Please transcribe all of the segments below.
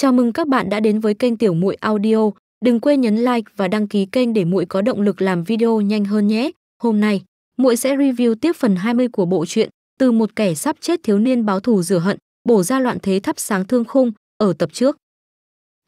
Chào mừng các bạn đã đến với kênh Tiểu Muội Audio. Đừng quên nhấn like và đăng ký kênh để muội có động lực làm video nhanh hơn nhé. Hôm nay, muội sẽ review tiếp phần 20 của bộ truyện Từ một kẻ sắp chết thiếu niên báo thù rửa hận, bổ ra loạn thế thắp sáng thương khung ở tập trước.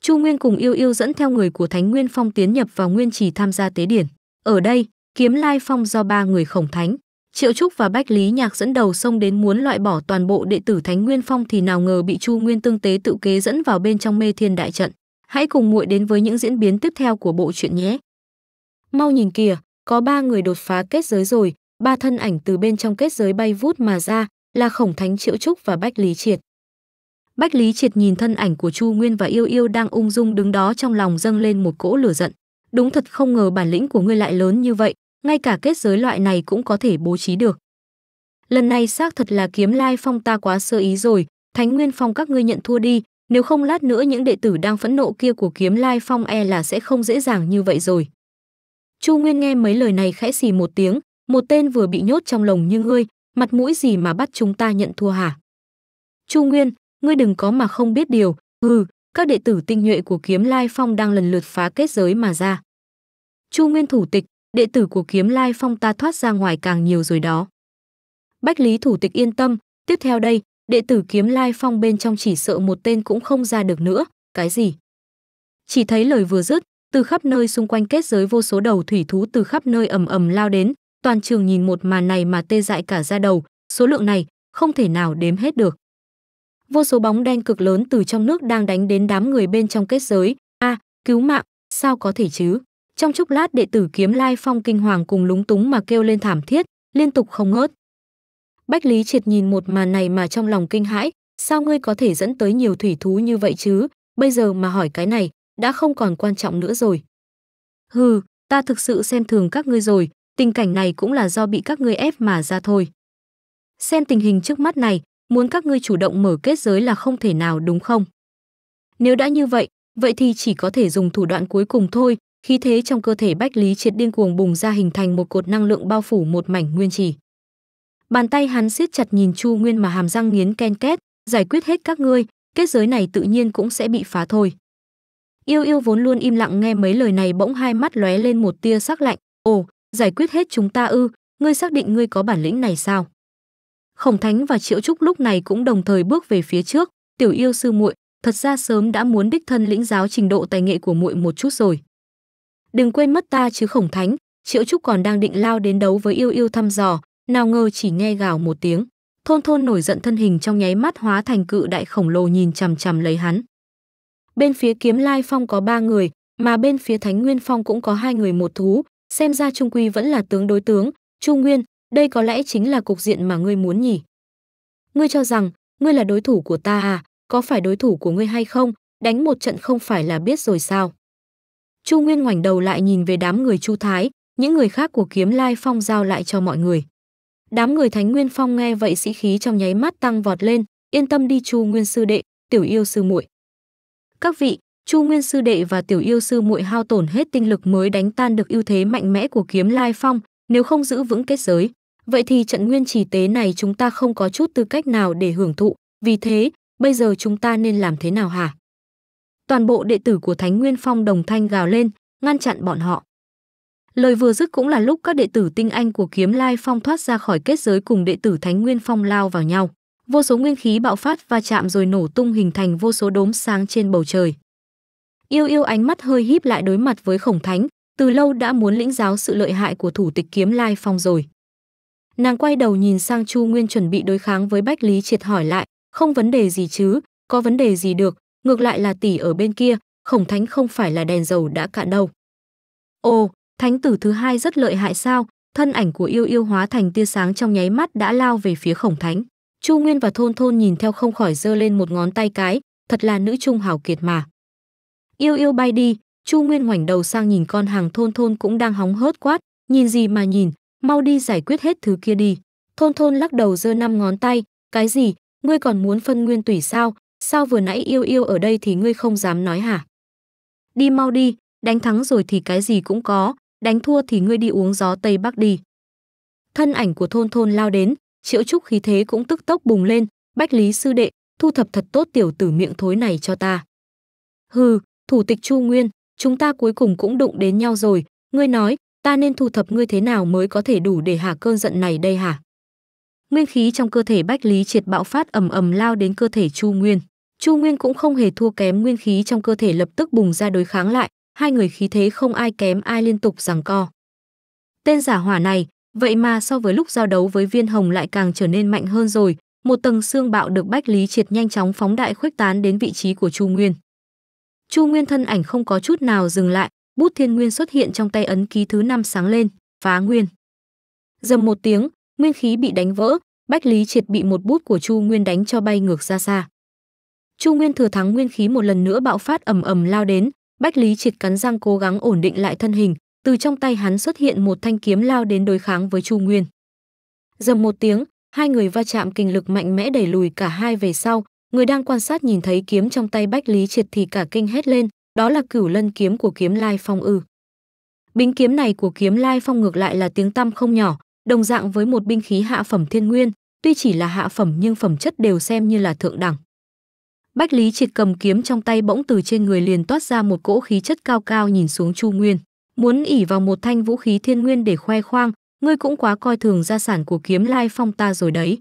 Chu Nguyên cùng Yêu Yêu dẫn theo người của Thánh Nguyên Phong tiến nhập vào Nguyên Trì tham gia tế điển. Ở đây, kiếm lai phong do ba người khổng thánh, Triệu Trúc và Bách Lý Nhạc dẫn đầu xông đến muốn loại bỏ toàn bộ đệ tử Thánh Nguyên Phong thì nào ngờ bị Chu Nguyên Tương Tế tự kế dẫn vào bên trong Mê Thiên Đại Trận. Hãy cùng muội đến với những diễn biến tiếp theo của bộ truyện nhé. Mau nhìn kìa, có ba người đột phá kết giới rồi, ba thân ảnh từ bên trong kết giới bay vút mà ra, là Khổng Thánh Triệu Trúc và Bách Lý Triệt. Bách Lý Triệt nhìn thân ảnh của Chu Nguyên và Yêu Yêu đang ung dung đứng đó trong lòng dâng lên một cỗ lửa giận. Đúng thật không ngờ bản lĩnh của ngươi lại lớn như vậy, ngay cả kết giới loại này cũng có thể bố trí được. Lần này xác thật là kiếm lai phong ta quá sơ ý rồi, Thánh Nguyên Phong các ngươi nhận thua đi, nếu không lát nữa những đệ tử đang phẫn nộ kia của kiếm lai phong e là sẽ không dễ dàng như vậy rồi. Chu Nguyên nghe mấy lời này khẽ xì một tiếng, một tên vừa bị nhốt trong lồng như ngươi, mặt mũi gì mà bắt chúng ta nhận thua hả? Chu Nguyên, ngươi đừng có mà không biết điều, hừ, các đệ tử tinh nhuệ của kiếm lai phong đang lần lượt phá kết giới mà ra. Chu Nguyên thủ tịch, đệ tử của kiếm lai phong ta thoát ra ngoài càng nhiều rồi đó. Bách Lý Thủ Tịch yên tâm, tiếp theo đây, đệ tử kiếm lai phong bên trong chỉ sợ một tên cũng không ra được nữa, cái gì? Chỉ thấy lời vừa dứt, từ khắp nơi xung quanh kết giới vô số đầu thủy thú từ khắp nơi ầm ầm lao đến, toàn trường nhìn một màn này mà tê dại cả ra đầu, số lượng này không thể nào đếm hết được. Vô số bóng đen cực lớn từ trong nước đang đánh đến đám người bên trong kết giới, a, à, cứu mạng, sao có thể chứ? Trong chốc lát đệ tử kiếm lai phong kinh hoàng cùng lúng túng mà kêu lên thảm thiết, liên tục không ngớt. Bách Lý Triệt nhìn một màn này mà trong lòng kinh hãi, sao ngươi có thể dẫn tới nhiều thủy thú như vậy chứ, bây giờ mà hỏi cái này, đã không còn quan trọng nữa rồi. Hừ, ta thực sự xem thường các ngươi rồi, tình cảnh này cũng là do bị các ngươi ép mà ra thôi. Xem tình hình trước mắt này, muốn các ngươi chủ động mở kết giới là không thể nào đúng không? Nếu đã như vậy, vậy thì chỉ có thể dùng thủ đoạn cuối cùng thôi, khí thế trong cơ thể Bách Lý Triệt điên cuồng bùng ra hình thành một cột năng lượng bao phủ một mảnh nguyên chỉ. Bàn tay hắn siết chặt nhìn Chu Nguyên mà hàm răng nghiến ken két, giải quyết hết các ngươi, kết giới này tự nhiên cũng sẽ bị phá thôi. Yêu yêu vốn luôn im lặng nghe mấy lời này bỗng hai mắt lóe lên một tia sắc lạnh, "Ồ, giải quyết hết chúng ta ư? Ngươi xác định ngươi có bản lĩnh này sao?" Khổng Thánh và Triệu Trúc lúc này cũng đồng thời bước về phía trước, "Tiểu yêu sư muội, thật ra sớm đã muốn đích thân lĩnh giáo trình độ tài nghệ của muội một chút rồi." đừng quên mất ta chứ khổng thánh triệu trúc còn đang định lao đến đấu với yêu yêu thăm dò nào ngờ chỉ nghe gào một tiếng thôn thôn nổi giận thân hình trong nháy mắt hóa thành cự đại khổng lồ nhìn chằm chằm lấy hắn bên phía kiếm lai phong có ba người mà bên phía thánh nguyên phong cũng có hai người một thú xem ra trung quy vẫn là tướng đối tướng chu nguyên đây có lẽ chính là cục diện mà ngươi muốn nhỉ ngươi cho rằng ngươi là đối thủ của ta à có phải đối thủ của ngươi hay không đánh một trận không phải là biết rồi sao Chu Nguyên ngoảnh đầu lại nhìn về đám người Chu Thái, những người khác của Kiếm Lai Phong giao lại cho mọi người. Đám người Thánh Nguyên Phong nghe vậy sĩ khí trong nháy mắt tăng vọt lên, yên tâm đi Chu Nguyên sư đệ, tiểu yêu sư muội. Các vị, Chu Nguyên sư đệ và tiểu yêu sư muội hao tổn hết tinh lực mới đánh tan được ưu thế mạnh mẽ của Kiếm Lai Phong, nếu không giữ vững kết giới, vậy thì trận nguyên chỉ tế này chúng ta không có chút tư cách nào để hưởng thụ, vì thế, bây giờ chúng ta nên làm thế nào hả? toàn bộ đệ tử của Thánh Nguyên Phong đồng thanh gào lên, ngăn chặn bọn họ. Lời vừa dứt cũng là lúc các đệ tử tinh anh của Kiếm Lai Phong thoát ra khỏi kết giới cùng đệ tử Thánh Nguyên Phong lao vào nhau. Vô số nguyên khí bạo phát va chạm rồi nổ tung hình thành vô số đốm sáng trên bầu trời. Yêu yêu ánh mắt hơi híp lại đối mặt với Khổng Thánh, từ lâu đã muốn lĩnh giáo sự lợi hại của thủ tịch Kiếm Lai Phong rồi. Nàng quay đầu nhìn sang Chu Nguyên chuẩn bị đối kháng với Bách Lý Triệt hỏi lại, không vấn đề gì chứ, có vấn đề gì được, ngược lại là tỷ ở bên kia, khổng thánh không phải là đèn dầu đã cạn đâu. Ồ, thánh tử thứ hai rất lợi hại sao, thân ảnh của yêu yêu hóa thành tia sáng trong nháy mắt đã lao về phía khổng thánh. Chu Nguyên và Thôn Thôn nhìn theo không khỏi giơ lên một ngón tay cái, thật là nữ trung hào kiệt mà. Yêu yêu bay đi, Chu Nguyên ngoảnh đầu sang nhìn con hàng Thôn Thôn cũng đang hóng hớt quát, nhìn gì mà nhìn, mau đi giải quyết hết thứ kia đi. Thôn Thôn lắc đầu giơ năm ngón tay, cái gì, ngươi còn muốn phân nguyên tủy sao, sao vừa nãy yêu yêu ở đây thì ngươi không dám nói hả? Đi mau đi, đánh thắng rồi thì cái gì cũng có, đánh thua thì ngươi đi uống gió Tây Bắc đi. Thân ảnh của thôn thôn lao đến, triệu trúc khí thế cũng tức tốc bùng lên, bách lý sư đệ, thu thập thật tốt tiểu tử miệng thối này cho ta. Hừ, thủ tịch Chu Nguyên, chúng ta cuối cùng cũng đụng đến nhau rồi, ngươi nói, ta nên thu thập ngươi thế nào mới có thể đủ để hạ cơn giận này đây hả? Nguyên khí trong cơ thể Bách Lý Triệt bạo phát ầm ầm lao đến cơ thể Chu Nguyên. Chu Nguyên cũng không hề thua kém nguyên khí trong cơ thể lập tức bùng ra đối kháng lại, hai người khí thế không ai kém ai liên tục giằng co. Tên giả hỏa này, vậy mà so với lúc giao đấu với Viên Hồng lại càng trở nên mạnh hơn rồi, một tầng xương bạo được Bách Lý Triệt nhanh chóng phóng đại khuếch tán đến vị trí của Chu Nguyên. Chu Nguyên thân ảnh không có chút nào dừng lại, bút thiên nguyên xuất hiện trong tay ấn ký thứ năm sáng lên, phá nguyên. Dầm một tiếng, nguyên khí bị đánh vỡ, Bách Lý Triệt bị một bút của Chu Nguyên đánh cho bay ngược ra xa. Chu Nguyên Thừa Thắng nguyên khí một lần nữa bạo phát ầm ầm lao đến, Bách Lý Triệt cắn răng cố gắng ổn định lại thân hình, từ trong tay hắn xuất hiện một thanh kiếm lao đến đối kháng với Chu Nguyên. Dầm một tiếng, hai người va chạm kinh lực mạnh mẽ đẩy lùi cả hai về sau, người đang quan sát nhìn thấy kiếm trong tay Bách Lý Triệt thì cả kinh hét lên, đó là Cửu Lân kiếm của Kiếm Lai Phong ư? Bính kiếm này của Kiếm Lai Phong ngược lại là tiếng tăm không nhỏ, đồng dạng với một binh khí hạ phẩm thiên nguyên, tuy chỉ là hạ phẩm nhưng phẩm chất đều xem như là thượng đẳng. Bách Lý Triệt cầm kiếm trong tay bỗng từ trên người liền toát ra một cỗ khí chất cao cao nhìn xuống Chu Nguyên, muốn ỉ vào một thanh vũ khí thiên nguyên để khoe khoang, ngươi cũng quá coi thường gia sản của kiếm lai phong ta rồi đấy.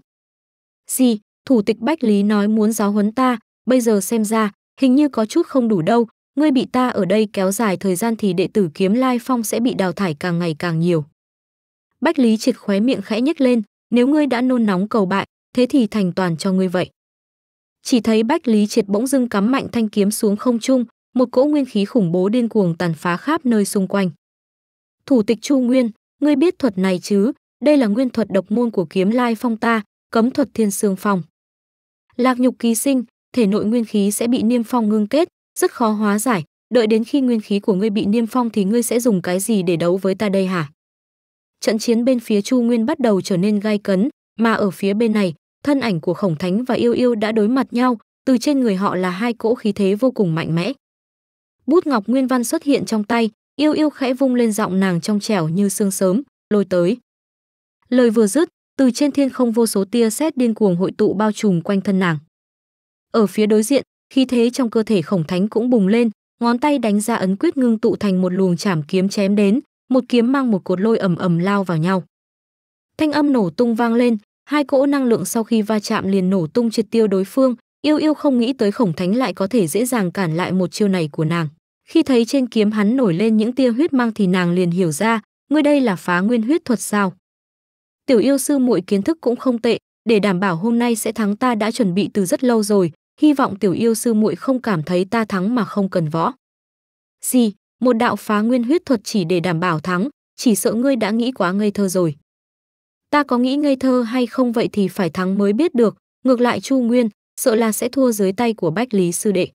Gì, thủ tịch Bách Lý nói muốn giáo huấn ta, bây giờ xem ra, hình như có chút không đủ đâu, ngươi bị ta ở đây kéo dài thời gian thì đệ tử kiếm lai phong sẽ bị đào thải càng ngày càng nhiều. Bách Lý Triệt khóe miệng khẽ nhếch lên, nếu ngươi đã nôn nóng cầu bại, thế thì thành toàn cho ngươi vậy chỉ thấy Bách Lý Triệt bỗng dưng cắm mạnh thanh kiếm xuống không trung, một cỗ nguyên khí khủng bố điên cuồng tàn phá khắp nơi xung quanh. Thủ tịch Chu Nguyên, ngươi biết thuật này chứ? Đây là nguyên thuật độc môn của kiếm lai phong ta, cấm thuật thiên sương phong. Lạc nhục ký sinh, thể nội nguyên khí sẽ bị niêm phong ngưng kết, rất khó hóa giải, đợi đến khi nguyên khí của ngươi bị niêm phong thì ngươi sẽ dùng cái gì để đấu với ta đây hả? Trận chiến bên phía Chu Nguyên bắt đầu trở nên gai cấn, mà ở phía bên này, thân ảnh của Khổng Thánh và Yêu Yêu đã đối mặt nhau, từ trên người họ là hai cỗ khí thế vô cùng mạnh mẽ. Bút ngọc nguyên văn xuất hiện trong tay, Yêu Yêu khẽ vung lên giọng nàng trong trẻo như sương sớm, lôi tới. Lời vừa dứt, từ trên thiên không vô số tia sét điên cuồng hội tụ bao trùm quanh thân nàng. Ở phía đối diện, khí thế trong cơ thể Khổng Thánh cũng bùng lên, ngón tay đánh ra ấn quyết ngưng tụ thành một luồng chảm kiếm chém đến, một kiếm mang một cột lôi ầm ầm lao vào nhau. Thanh âm nổ tung vang lên, Hai cỗ năng lượng sau khi va chạm liền nổ tung triệt tiêu đối phương, yêu yêu không nghĩ tới khổng thánh lại có thể dễ dàng cản lại một chiêu này của nàng. Khi thấy trên kiếm hắn nổi lên những tia huyết mang thì nàng liền hiểu ra, ngươi đây là phá nguyên huyết thuật sao. Tiểu yêu sư muội kiến thức cũng không tệ, để đảm bảo hôm nay sẽ thắng ta đã chuẩn bị từ rất lâu rồi, hy vọng tiểu yêu sư muội không cảm thấy ta thắng mà không cần võ. Gì, một đạo phá nguyên huyết thuật chỉ để đảm bảo thắng, chỉ sợ ngươi đã nghĩ quá ngây thơ rồi ta có nghĩ ngây thơ hay không vậy thì phải thắng mới biết được, ngược lại Chu Nguyên, sợ là sẽ thua dưới tay của Bách Lý Sư Đệ.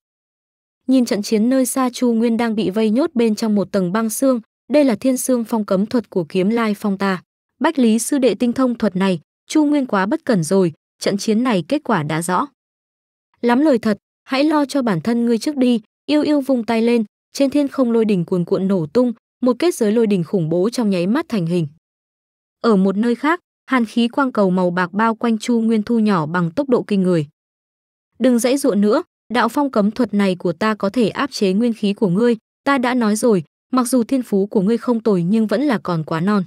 Nhìn trận chiến nơi xa Chu Nguyên đang bị vây nhốt bên trong một tầng băng xương, đây là thiên xương phong cấm thuật của kiếm lai phong ta. Bách Lý Sư Đệ tinh thông thuật này, Chu Nguyên quá bất cẩn rồi, trận chiến này kết quả đã rõ. Lắm lời thật, hãy lo cho bản thân ngươi trước đi, yêu yêu vung tay lên, trên thiên không lôi đỉnh cuồn cuộn nổ tung, một kết giới lôi đỉnh khủng bố trong nháy mắt thành hình. Ở một nơi khác, hàn khí quang cầu màu bạc bao quanh Chu Nguyên Thu nhỏ bằng tốc độ kinh người. Đừng dãy dụa nữa, đạo phong cấm thuật này của ta có thể áp chế nguyên khí của ngươi, ta đã nói rồi, mặc dù thiên phú của ngươi không tồi nhưng vẫn là còn quá non.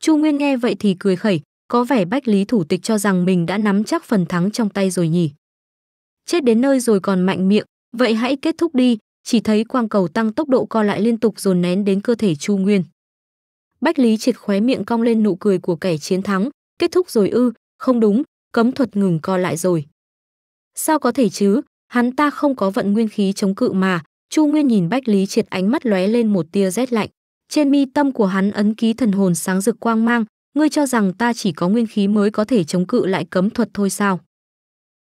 Chu Nguyên nghe vậy thì cười khẩy, có vẻ bách lý thủ tịch cho rằng mình đã nắm chắc phần thắng trong tay rồi nhỉ. Chết đến nơi rồi còn mạnh miệng, vậy hãy kết thúc đi, chỉ thấy quang cầu tăng tốc độ co lại liên tục dồn nén đến cơ thể Chu Nguyên. Bách Lý Triệt khóe miệng cong lên nụ cười của kẻ chiến thắng, kết thúc rồi ư, không đúng, cấm thuật ngừng co lại rồi. Sao có thể chứ, hắn ta không có vận nguyên khí chống cự mà, Chu Nguyên nhìn Bách Lý Triệt ánh mắt lóe lên một tia rét lạnh. Trên mi tâm của hắn ấn ký thần hồn sáng rực quang mang, ngươi cho rằng ta chỉ có nguyên khí mới có thể chống cự lại cấm thuật thôi sao?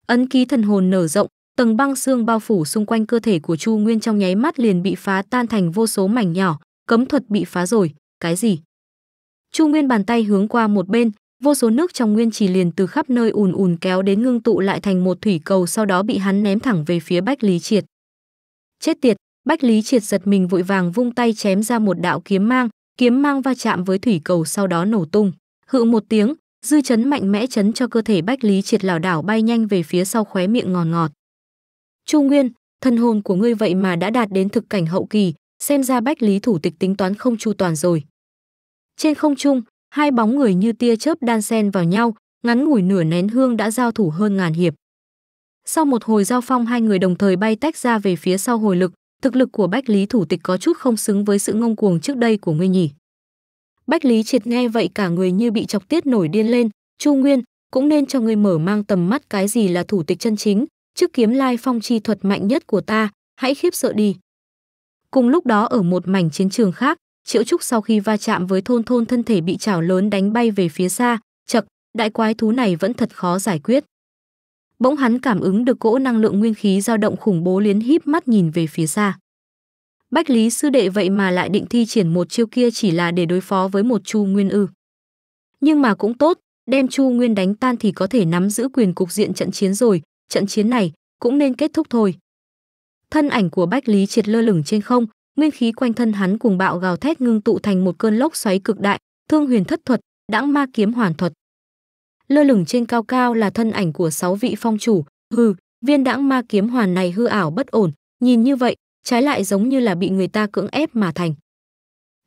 Ấn ký thần hồn nở rộng, tầng băng xương bao phủ xung quanh cơ thể của Chu Nguyên trong nháy mắt liền bị phá tan thành vô số mảnh nhỏ, cấm thuật bị phá rồi, cái gì? chu nguyên bàn tay hướng qua một bên vô số nước trong nguyên chỉ liền từ khắp nơi ùn ùn kéo đến ngưng tụ lại thành một thủy cầu sau đó bị hắn ném thẳng về phía bách lý triệt chết tiệt bách lý triệt giật mình vội vàng vung tay chém ra một đạo kiếm mang kiếm mang va chạm với thủy cầu sau đó nổ tung hự một tiếng dư chấn mạnh mẽ chấn cho cơ thể bách lý triệt lảo đảo bay nhanh về phía sau khóe miệng ngọt, ngọt chu nguyên thân hồn của ngươi vậy mà đã đạt đến thực cảnh hậu kỳ xem ra bách lý thủ tịch tính toán không chu toàn rồi trên không trung, hai bóng người như tia chớp đan xen vào nhau, ngắn ngủi nửa nén hương đã giao thủ hơn ngàn hiệp. Sau một hồi giao phong hai người đồng thời bay tách ra về phía sau hồi lực, thực lực của Bách Lý thủ tịch có chút không xứng với sự ngông cuồng trước đây của ngươi nhỉ. Bách Lý triệt nghe vậy cả người như bị chọc tiết nổi điên lên, Chu Nguyên, cũng nên cho ngươi mở mang tầm mắt cái gì là thủ tịch chân chính, trước kiếm lai phong chi thuật mạnh nhất của ta, hãy khiếp sợ đi. Cùng lúc đó ở một mảnh chiến trường khác, Triệu Trúc sau khi va chạm với thôn thôn thân thể bị chảo lớn đánh bay về phía xa, chật, đại quái thú này vẫn thật khó giải quyết. Bỗng hắn cảm ứng được cỗ năng lượng nguyên khí dao động khủng bố liến híp mắt nhìn về phía xa. Bách Lý sư đệ vậy mà lại định thi triển một chiêu kia chỉ là để đối phó với một Chu Nguyên ư? Nhưng mà cũng tốt, đem Chu Nguyên đánh tan thì có thể nắm giữ quyền cục diện trận chiến rồi, trận chiến này cũng nên kết thúc thôi. Thân ảnh của Bách Lý triệt lơ lửng trên không, nguyên khí quanh thân hắn cùng bạo gào thét ngưng tụ thành một cơn lốc xoáy cực đại, thương huyền thất thuật, đãng ma kiếm hoàn thuật. Lơ lửng trên cao cao là thân ảnh của sáu vị phong chủ, hừ, viên đãng ma kiếm hoàn này hư ảo bất ổn, nhìn như vậy, trái lại giống như là bị người ta cưỡng ép mà thành.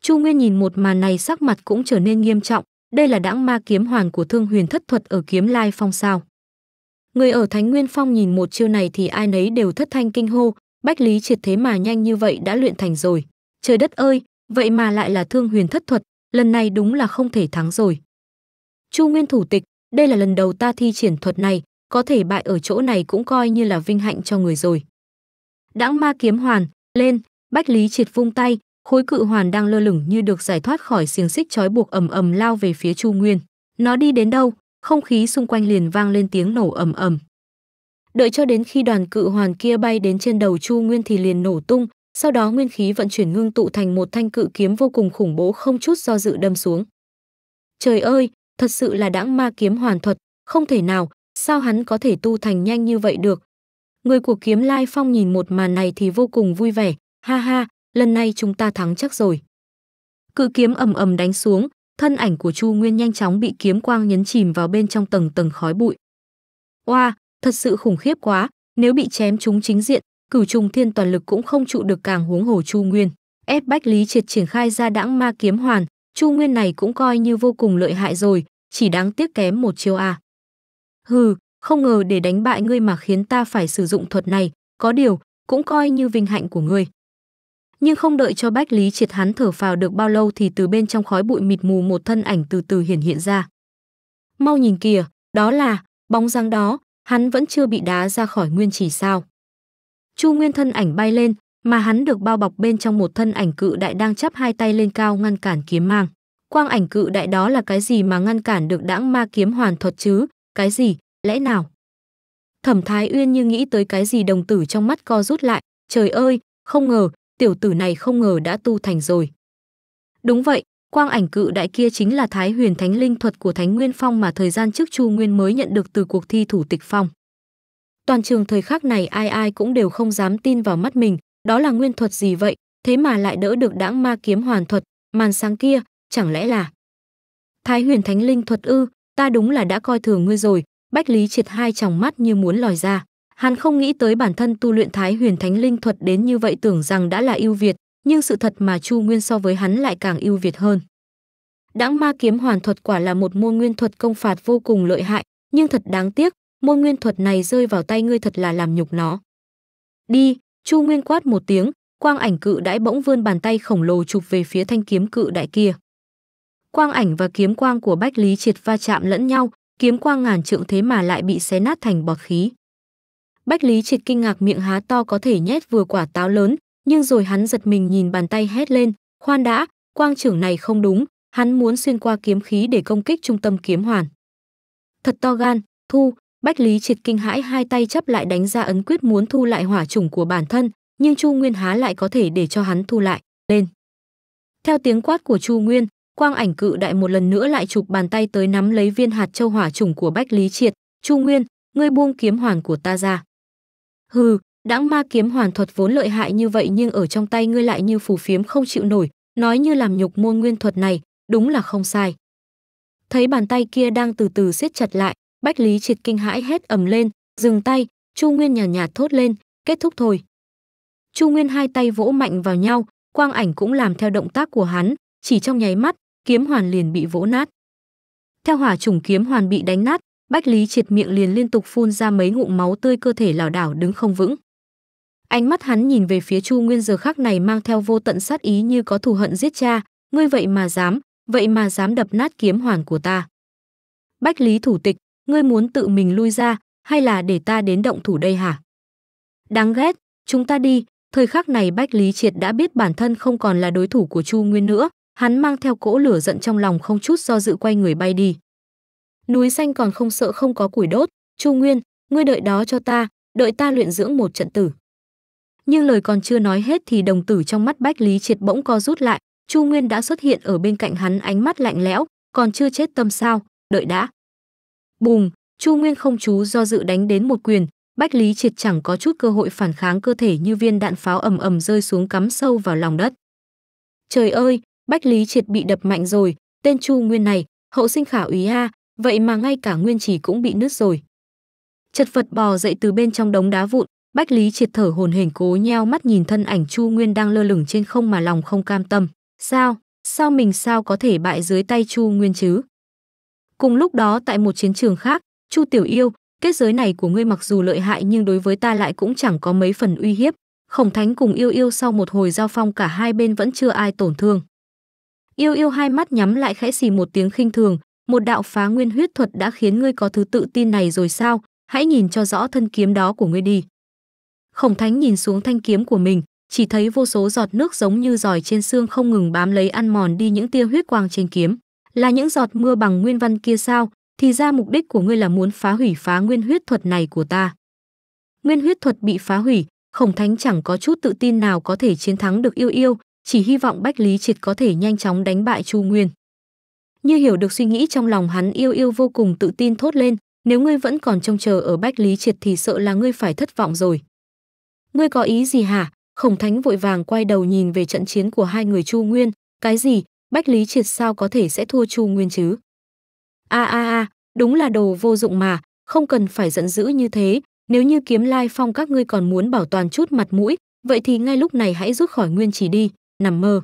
Chu Nguyên nhìn một màn này sắc mặt cũng trở nên nghiêm trọng, đây là đãng ma kiếm hoàn của Thương Huyền Thất Thuật ở Kiếm Lai Phong sao? Người ở Thánh Nguyên Phong nhìn một chiêu này thì ai nấy đều thất thanh kinh hô, Bách Lý Triệt thế mà nhanh như vậy đã luyện thành rồi. Trời đất ơi, vậy mà lại là thương huyền thất thuật, lần này đúng là không thể thắng rồi. Chu Nguyên thủ tịch, đây là lần đầu ta thi triển thuật này, có thể bại ở chỗ này cũng coi như là vinh hạnh cho người rồi. Đãng ma kiếm hoàn, lên, Bách Lý Triệt vung tay, khối cự hoàn đang lơ lửng như được giải thoát khỏi xiềng xích trói buộc ầm ầm lao về phía Chu Nguyên. Nó đi đến đâu, không khí xung quanh liền vang lên tiếng nổ ầm ầm đợi cho đến khi đoàn cự hoàn kia bay đến trên đầu Chu Nguyên thì liền nổ tung, sau đó nguyên khí vận chuyển ngưng tụ thành một thanh cự kiếm vô cùng khủng bố không chút do dự đâm xuống. Trời ơi, thật sự là đãng ma kiếm hoàn thuật, không thể nào, sao hắn có thể tu thành nhanh như vậy được. Người của kiếm lai phong nhìn một màn này thì vô cùng vui vẻ, ha ha, lần này chúng ta thắng chắc rồi. Cự kiếm ầm ầm đánh xuống, thân ảnh của Chu Nguyên nhanh chóng bị kiếm quang nhấn chìm vào bên trong tầng tầng khói bụi. Oa, wow, thật sự khủng khiếp quá, nếu bị chém chúng chính diện, cửu trùng thiên toàn lực cũng không trụ được càng huống hồ Chu Nguyên. Ép Bách Lý Triệt triển khai ra đãng ma kiếm hoàn, Chu Nguyên này cũng coi như vô cùng lợi hại rồi, chỉ đáng tiếc kém một chiêu à. Hừ, không ngờ để đánh bại ngươi mà khiến ta phải sử dụng thuật này, có điều, cũng coi như vinh hạnh của ngươi. Nhưng không đợi cho Bách Lý Triệt hắn thở phào được bao lâu thì từ bên trong khói bụi mịt mù một thân ảnh từ từ hiển hiện ra. Mau nhìn kìa, đó là, bóng dáng đó, hắn vẫn chưa bị đá ra khỏi nguyên chỉ sao. Chu Nguyên thân ảnh bay lên, mà hắn được bao bọc bên trong một thân ảnh cự đại đang chắp hai tay lên cao ngăn cản kiếm mang. Quang ảnh cự đại đó là cái gì mà ngăn cản được đãng ma kiếm hoàn thuật chứ? Cái gì? Lẽ nào? Thẩm Thái Uyên như nghĩ tới cái gì đồng tử trong mắt co rút lại. Trời ơi, không ngờ, tiểu tử này không ngờ đã tu thành rồi. Đúng vậy, Quang ảnh cự đại kia chính là Thái Huyền Thánh Linh thuật của Thánh Nguyên Phong mà thời gian trước Chu Nguyên mới nhận được từ cuộc thi thủ tịch phong. Toàn trường thời khắc này ai ai cũng đều không dám tin vào mắt mình, đó là nguyên thuật gì vậy, thế mà lại đỡ được đãng ma kiếm hoàn thuật, màn sáng kia, chẳng lẽ là Thái Huyền Thánh Linh thuật ư, ta đúng là đã coi thường ngươi rồi, Bách Lý Triệt hai tròng mắt như muốn lòi ra. Hắn không nghĩ tới bản thân tu luyện Thái Huyền Thánh Linh thuật đến như vậy tưởng rằng đã là ưu việt, nhưng sự thật mà Chu Nguyên so với hắn lại càng ưu việt hơn. Đãng ma kiếm hoàn thuật quả là một môn nguyên thuật công phạt vô cùng lợi hại, nhưng thật đáng tiếc, môn nguyên thuật này rơi vào tay ngươi thật là làm nhục nó. Đi, Chu Nguyên quát một tiếng, quang ảnh cự đãi bỗng vươn bàn tay khổng lồ chụp về phía thanh kiếm cự đại kia. Quang ảnh và kiếm quang của Bách Lý Triệt va chạm lẫn nhau, kiếm quang ngàn trượng thế mà lại bị xé nát thành bọt khí. Bách Lý Triệt kinh ngạc miệng há to có thể nhét vừa quả táo lớn, nhưng rồi hắn giật mình nhìn bàn tay hét lên, khoan đã, quang trưởng này không đúng, hắn muốn xuyên qua kiếm khí để công kích trung tâm kiếm hoàn. Thật to gan, thu, Bách Lý Triệt kinh hãi hai tay chắp lại đánh ra ấn quyết muốn thu lại hỏa chủng của bản thân, nhưng Chu Nguyên há lại có thể để cho hắn thu lại, lên. Theo tiếng quát của Chu Nguyên, quang ảnh cự đại một lần nữa lại chụp bàn tay tới nắm lấy viên hạt châu hỏa chủng của Bách Lý Triệt, "Chu Nguyên, ngươi buông kiếm hoàn của ta ra." "Hừ, Đãng ma kiếm hoàn thuật vốn lợi hại như vậy nhưng ở trong tay ngươi lại như phù phiếm không chịu nổi, nói như làm nhục môn nguyên thuật này, đúng là không sai. Thấy bàn tay kia đang từ từ siết chặt lại, Bách Lý Triệt kinh hãi hét ầm lên, dừng tay, Chu Nguyên nhàn nhạt, thốt lên, kết thúc thôi. Chu Nguyên hai tay vỗ mạnh vào nhau, quang ảnh cũng làm theo động tác của hắn, chỉ trong nháy mắt, kiếm hoàn liền bị vỗ nát. Theo hỏa trùng kiếm hoàn bị đánh nát, Bách Lý Triệt miệng liền liên tục phun ra mấy ngụm máu tươi cơ thể lảo đảo đứng không vững. Ánh mắt hắn nhìn về phía Chu Nguyên giờ khắc này mang theo vô tận sát ý như có thù hận giết cha, ngươi vậy mà dám, vậy mà dám đập nát kiếm hoàn của ta. Bách Lý thủ tịch, ngươi muốn tự mình lui ra, hay là để ta đến động thủ đây hả? Đáng ghét, chúng ta đi, thời khắc này Bách Lý Triệt đã biết bản thân không còn là đối thủ của Chu Nguyên nữa, hắn mang theo cỗ lửa giận trong lòng không chút do dự quay người bay đi. Núi xanh còn không sợ không có củi đốt, Chu Nguyên, ngươi đợi đó cho ta, đợi ta luyện dưỡng một trận tử nhưng lời còn chưa nói hết thì đồng tử trong mắt bách lý triệt bỗng co rút lại chu nguyên đã xuất hiện ở bên cạnh hắn ánh mắt lạnh lẽo còn chưa chết tâm sao đợi đã bùm chu nguyên không chú do dự đánh đến một quyền bách lý triệt chẳng có chút cơ hội phản kháng cơ thể như viên đạn pháo ầm ầm rơi xuống cắm sâu vào lòng đất trời ơi bách lý triệt bị đập mạnh rồi tên chu nguyên này hậu sinh khả úy a vậy mà ngay cả nguyên chỉ cũng bị nứt rồi chật vật bò dậy từ bên trong đống đá vụn Bách Lý triệt thở hồn hình cố nheo mắt nhìn thân ảnh Chu Nguyên đang lơ lửng trên không mà lòng không cam tâm. Sao? Sao mình sao có thể bại dưới tay Chu Nguyên chứ? Cùng lúc đó tại một chiến trường khác, Chu Tiểu Yêu, kết giới này của ngươi mặc dù lợi hại nhưng đối với ta lại cũng chẳng có mấy phần uy hiếp. Khổng Thánh cùng Yêu Yêu sau một hồi giao phong cả hai bên vẫn chưa ai tổn thương. Yêu Yêu hai mắt nhắm lại khẽ xì một tiếng khinh thường, một đạo phá nguyên huyết thuật đã khiến ngươi có thứ tự tin này rồi sao? Hãy nhìn cho rõ thân kiếm đó của ngươi đi khổng thánh nhìn xuống thanh kiếm của mình chỉ thấy vô số giọt nước giống như giỏi trên xương không ngừng bám lấy ăn mòn đi những tia huyết quang trên kiếm là những giọt mưa bằng nguyên văn kia sao thì ra mục đích của ngươi là muốn phá hủy phá nguyên huyết thuật này của ta nguyên huyết thuật bị phá hủy khổng thánh chẳng có chút tự tin nào có thể chiến thắng được yêu yêu chỉ hy vọng bách lý triệt có thể nhanh chóng đánh bại chu nguyên như hiểu được suy nghĩ trong lòng hắn yêu yêu vô cùng tự tin thốt lên nếu ngươi vẫn còn trông chờ ở bách lý triệt thì sợ là ngươi phải thất vọng rồi ngươi có ý gì hả khổng thánh vội vàng quay đầu nhìn về trận chiến của hai người chu nguyên cái gì bách lý triệt sao có thể sẽ thua chu nguyên chứ a a a đúng là đồ vô dụng mà không cần phải giận dữ như thế nếu như kiếm lai phong các ngươi còn muốn bảo toàn chút mặt mũi vậy thì ngay lúc này hãy rút khỏi nguyên chỉ đi nằm mơ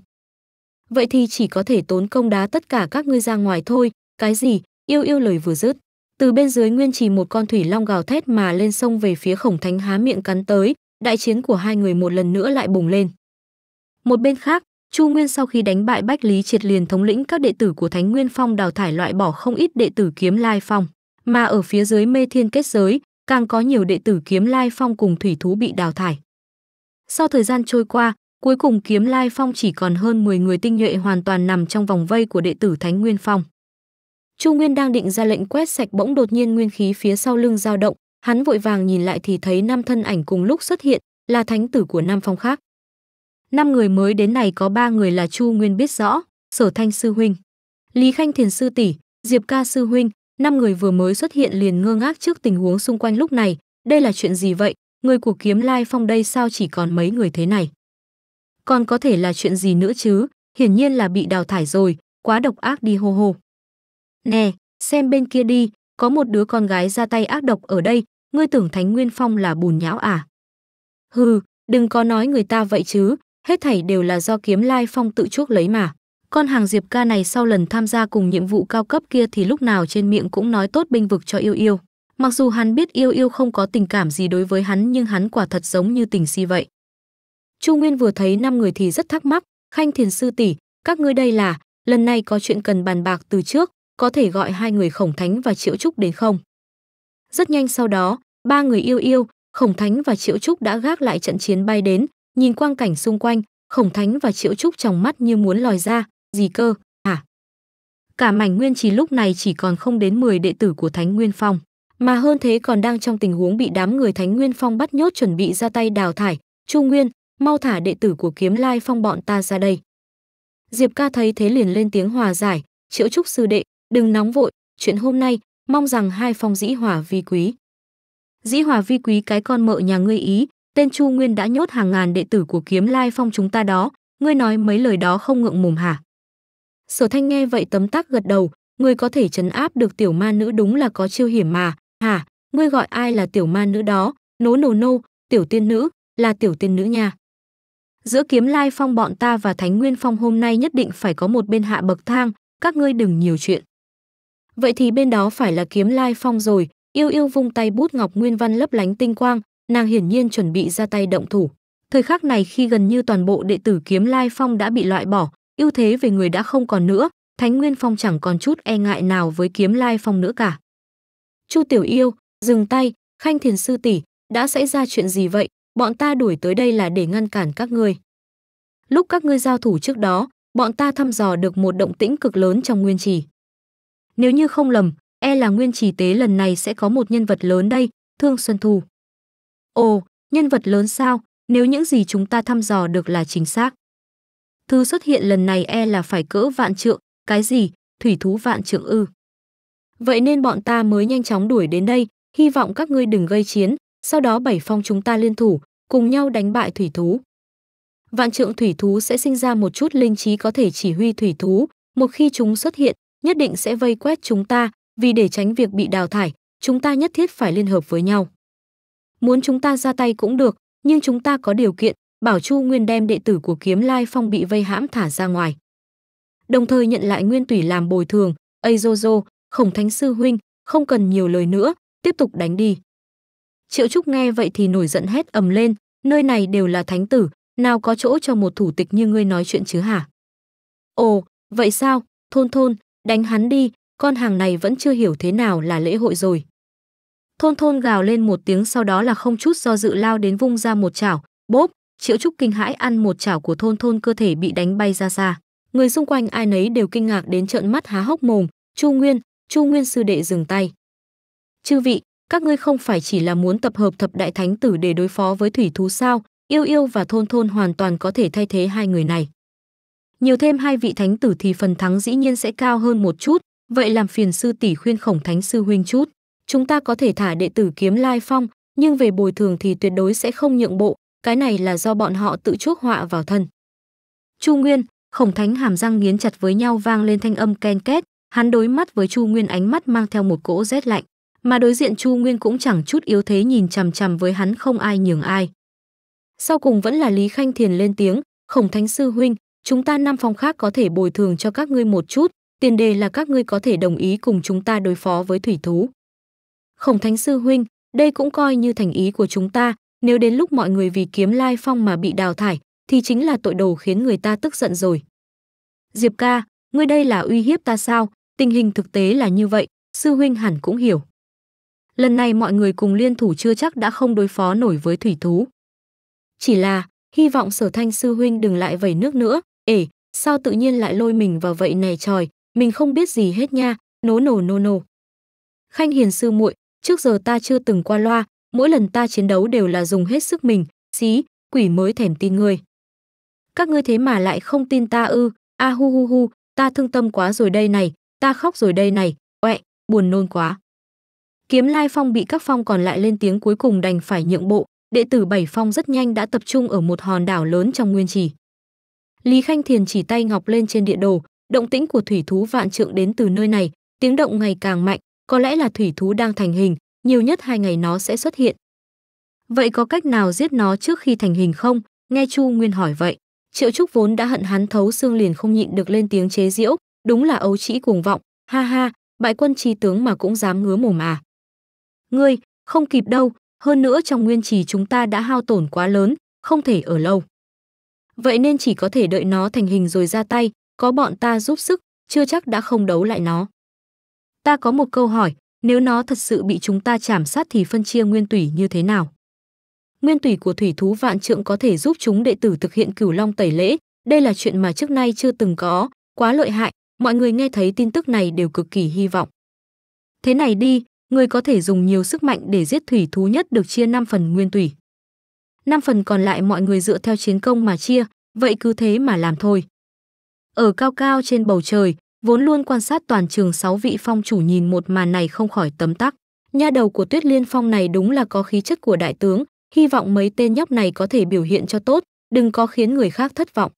vậy thì chỉ có thể tốn công đá tất cả các ngươi ra ngoài thôi cái gì yêu yêu lời vừa dứt từ bên dưới nguyên trì một con thủy long gào thét mà lên sông về phía khổng thánh há miệng cắn tới đại chiến của hai người một lần nữa lại bùng lên. Một bên khác, Chu Nguyên sau khi đánh bại Bách Lý Triệt liền thống lĩnh các đệ tử của Thánh Nguyên Phong đào thải loại bỏ không ít đệ tử Kiếm Lai Phong, mà ở phía dưới Mê Thiên kết giới, càng có nhiều đệ tử Kiếm Lai Phong cùng thủy thú bị đào thải. Sau thời gian trôi qua, cuối cùng Kiếm Lai Phong chỉ còn hơn 10 người tinh nhuệ hoàn toàn nằm trong vòng vây của đệ tử Thánh Nguyên Phong. Chu Nguyên đang định ra lệnh quét sạch bỗng đột nhiên nguyên khí phía sau lưng dao động, Hắn vội vàng nhìn lại thì thấy năm thân ảnh cùng lúc xuất hiện, là thánh tử của năm phong khác. Năm người mới đến này có ba người là Chu Nguyên biết rõ, Sở Thanh sư huynh, Lý Khanh Thiền sư tỷ, Diệp Ca sư huynh, năm người vừa mới xuất hiện liền ngơ ngác trước tình huống xung quanh lúc này, đây là chuyện gì vậy, người của Kiếm Lai Phong đây sao chỉ còn mấy người thế này? Còn có thể là chuyện gì nữa chứ, hiển nhiên là bị đào thải rồi, quá độc ác đi hô hô. Nè, xem bên kia đi, có một đứa con gái ra tay ác độc ở đây, ngươi tưởng Thánh Nguyên Phong là bùn nhão à? Hừ, đừng có nói người ta vậy chứ, hết thảy đều là do kiếm lai phong tự chuốc lấy mà. Con hàng Diệp ca này sau lần tham gia cùng nhiệm vụ cao cấp kia thì lúc nào trên miệng cũng nói tốt binh vực cho yêu yêu. Mặc dù hắn biết yêu yêu không có tình cảm gì đối với hắn nhưng hắn quả thật giống như tình si vậy. Chu Nguyên vừa thấy năm người thì rất thắc mắc, Khanh Thiền Sư tỷ, các ngươi đây là, lần này có chuyện cần bàn bạc từ trước, có thể gọi hai người Khổng Thánh và Triệu Trúc đến không? Rất nhanh sau đó, ba người yêu yêu, Khổng Thánh và Triệu Trúc đã gác lại trận chiến bay đến, nhìn quang cảnh xung quanh, Khổng Thánh và Triệu Trúc trong mắt như muốn lòi ra, gì cơ, hả? À? Cả mảnh nguyên trì lúc này chỉ còn không đến 10 đệ tử của Thánh Nguyên Phong, mà hơn thế còn đang trong tình huống bị đám người Thánh Nguyên Phong bắt nhốt chuẩn bị ra tay đào thải, Chu Nguyên, mau thả đệ tử của Kiếm Lai Phong bọn ta ra đây. Diệp ca thấy thế liền lên tiếng hòa giải, Triệu Trúc sư đệ, đừng nóng vội, chuyện hôm nay, mong rằng hai phong dĩ hỏa vi quý. Dĩ hỏa vi quý cái con mợ nhà ngươi ý, tên Chu Nguyên đã nhốt hàng ngàn đệ tử của kiếm lai phong chúng ta đó, ngươi nói mấy lời đó không ngượng mồm hả? Sở thanh nghe vậy tấm tắc gật đầu, ngươi có thể chấn áp được tiểu ma nữ đúng là có chiêu hiểm mà, hả? Ngươi gọi ai là tiểu ma nữ đó? Nố nổ nô, tiểu tiên nữ, là tiểu tiên nữ nha. Giữa kiếm lai phong bọn ta và thánh nguyên phong hôm nay nhất định phải có một bên hạ bậc thang, các ngươi đừng nhiều chuyện. Vậy thì bên đó phải là kiếm lai phong rồi, yêu yêu vung tay bút ngọc nguyên văn lấp lánh tinh quang, nàng hiển nhiên chuẩn bị ra tay động thủ. Thời khắc này khi gần như toàn bộ đệ tử kiếm lai phong đã bị loại bỏ, ưu thế về người đã không còn nữa, Thánh Nguyên Phong chẳng còn chút e ngại nào với kiếm lai phong nữa cả. Chu Tiểu Yêu, dừng tay, Khanh Thiền Sư tỷ đã xảy ra chuyện gì vậy? Bọn ta đuổi tới đây là để ngăn cản các ngươi. Lúc các ngươi giao thủ trước đó, bọn ta thăm dò được một động tĩnh cực lớn trong nguyên trì. Nếu như không lầm, e là nguyên chỉ tế lần này sẽ có một nhân vật lớn đây, Thương Xuân Thu. Ồ, nhân vật lớn sao, nếu những gì chúng ta thăm dò được là chính xác. Thứ xuất hiện lần này e là phải cỡ vạn trượng, cái gì, thủy thú vạn trượng ư. Vậy nên bọn ta mới nhanh chóng đuổi đến đây, hy vọng các ngươi đừng gây chiến, sau đó bảy phong chúng ta liên thủ, cùng nhau đánh bại thủy thú. Vạn trượng thủy thú sẽ sinh ra một chút linh trí có thể chỉ huy thủy thú, một khi chúng xuất hiện, nhất định sẽ vây quét chúng ta, vì để tránh việc bị đào thải, chúng ta nhất thiết phải liên hợp với nhau. Muốn chúng ta ra tay cũng được, nhưng chúng ta có điều kiện, bảo Chu Nguyên đem đệ tử của Kiếm Lai Phong bị vây hãm thả ra ngoài. Đồng thời nhận lại Nguyên Tủy làm bồi thường, Azozo, Khổng Thánh Sư Huynh, không cần nhiều lời nữa, tiếp tục đánh đi. Triệu Trúc nghe vậy thì nổi giận hét ầm lên, nơi này đều là thánh tử, nào có chỗ cho một thủ tịch như ngươi nói chuyện chứ hả? Ồ, vậy sao? Thôn thôn, đánh hắn đi, con hàng này vẫn chưa hiểu thế nào là lễ hội rồi. Thôn thôn gào lên một tiếng sau đó là không chút do dự lao đến vung ra một chảo, bốp, triệu trúc kinh hãi ăn một chảo của thôn thôn cơ thể bị đánh bay ra xa. Người xung quanh ai nấy đều kinh ngạc đến trợn mắt há hốc mồm, Chu Nguyên, Chu Nguyên sư đệ dừng tay. Chư vị, các ngươi không phải chỉ là muốn tập hợp thập đại thánh tử để đối phó với thủy thú sao, yêu yêu và thôn thôn hoàn toàn có thể thay thế hai người này nhiều thêm hai vị thánh tử thì phần thắng dĩ nhiên sẽ cao hơn một chút, vậy làm phiền sư tỷ khuyên khổng thánh sư huynh chút. Chúng ta có thể thả đệ tử kiếm lai phong, nhưng về bồi thường thì tuyệt đối sẽ không nhượng bộ, cái này là do bọn họ tự chuốc họa vào thân. Chu Nguyên, khổng thánh hàm răng nghiến chặt với nhau vang lên thanh âm ken két, hắn đối mắt với Chu Nguyên ánh mắt mang theo một cỗ rét lạnh, mà đối diện Chu Nguyên cũng chẳng chút yếu thế nhìn chằm chằm với hắn không ai nhường ai. Sau cùng vẫn là Lý Khanh Thiền lên tiếng, khổng thánh sư huynh, chúng ta năm phòng khác có thể bồi thường cho các ngươi một chút, tiền đề là các ngươi có thể đồng ý cùng chúng ta đối phó với thủy thú. Khổng Thánh Sư Huynh, đây cũng coi như thành ý của chúng ta, nếu đến lúc mọi người vì kiếm lai phong mà bị đào thải, thì chính là tội đồ khiến người ta tức giận rồi. Diệp ca, ngươi đây là uy hiếp ta sao, tình hình thực tế là như vậy, Sư Huynh hẳn cũng hiểu. Lần này mọi người cùng liên thủ chưa chắc đã không đối phó nổi với thủy thú. Chỉ là, hy vọng sở thanh sư huynh đừng lại vẩy nước nữa, ể, sao tự nhiên lại lôi mình vào vậy này trời mình không biết gì hết nha, nố nổ nô nô. Khanh hiền sư muội, trước giờ ta chưa từng qua loa, mỗi lần ta chiến đấu đều là dùng hết sức mình, xí, quỷ mới thèm tin ngươi. Các ngươi thế mà lại không tin ta ư, a hu hu hu, ta thương tâm quá rồi đây này, ta khóc rồi đây này, oẹ, buồn nôn quá. Kiếm Lai Phong bị các phong còn lại lên tiếng cuối cùng đành phải nhượng bộ, đệ tử bảy phong rất nhanh đã tập trung ở một hòn đảo lớn trong nguyên trì. Lý Khanh Thiền chỉ tay ngọc lên trên địa đồ, động tĩnh của thủy thú vạn trượng đến từ nơi này, tiếng động ngày càng mạnh, có lẽ là thủy thú đang thành hình, nhiều nhất hai ngày nó sẽ xuất hiện. Vậy có cách nào giết nó trước khi thành hình không? Nghe Chu Nguyên hỏi vậy, Triệu Trúc vốn đã hận hắn thấu xương liền không nhịn được lên tiếng chế giễu, đúng là ấu trĩ cuồng vọng, ha ha, bại quân chi tướng mà cũng dám ngứa mồm à. Ngươi, không kịp đâu, hơn nữa trong nguyên trì chúng ta đã hao tổn quá lớn, không thể ở lâu vậy nên chỉ có thể đợi nó thành hình rồi ra tay, có bọn ta giúp sức, chưa chắc đã không đấu lại nó. Ta có một câu hỏi, nếu nó thật sự bị chúng ta chảm sát thì phân chia nguyên tủy như thế nào? Nguyên tủy của thủy thú vạn trượng có thể giúp chúng đệ tử thực hiện cửu long tẩy lễ, đây là chuyện mà trước nay chưa từng có, quá lợi hại, mọi người nghe thấy tin tức này đều cực kỳ hy vọng. Thế này đi, người có thể dùng nhiều sức mạnh để giết thủy thú nhất được chia 5 phần nguyên tủy năm phần còn lại mọi người dựa theo chiến công mà chia, vậy cứ thế mà làm thôi. Ở cao cao trên bầu trời, vốn luôn quan sát toàn trường sáu vị phong chủ nhìn một màn này không khỏi tấm tắc. Nha đầu của Tuyết Liên Phong này đúng là có khí chất của đại tướng, hy vọng mấy tên nhóc này có thể biểu hiện cho tốt, đừng có khiến người khác thất vọng.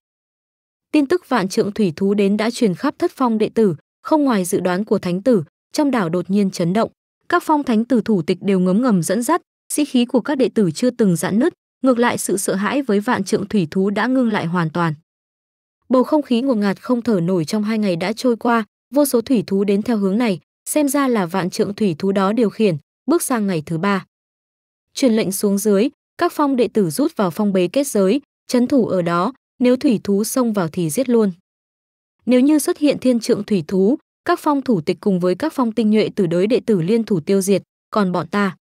Tin tức vạn trượng thủy thú đến đã truyền khắp thất phong đệ tử, không ngoài dự đoán của thánh tử, trong đảo đột nhiên chấn động. Các phong thánh tử thủ tịch đều ngấm ngầm dẫn dắt, sĩ khí của các đệ tử chưa từng giãn nứt, ngược lại sự sợ hãi với vạn trượng thủy thú đã ngưng lại hoàn toàn. Bầu không khí ngột ngạt không thở nổi trong hai ngày đã trôi qua, vô số thủy thú đến theo hướng này, xem ra là vạn trượng thủy thú đó điều khiển, bước sang ngày thứ ba. Truyền lệnh xuống dưới, các phong đệ tử rút vào phong bế kết giới, chấn thủ ở đó, nếu thủy thú xông vào thì giết luôn. Nếu như xuất hiện thiên trượng thủy thú, các phong thủ tịch cùng với các phong tinh nhuệ tử đới đệ tử liên thủ tiêu diệt, còn bọn ta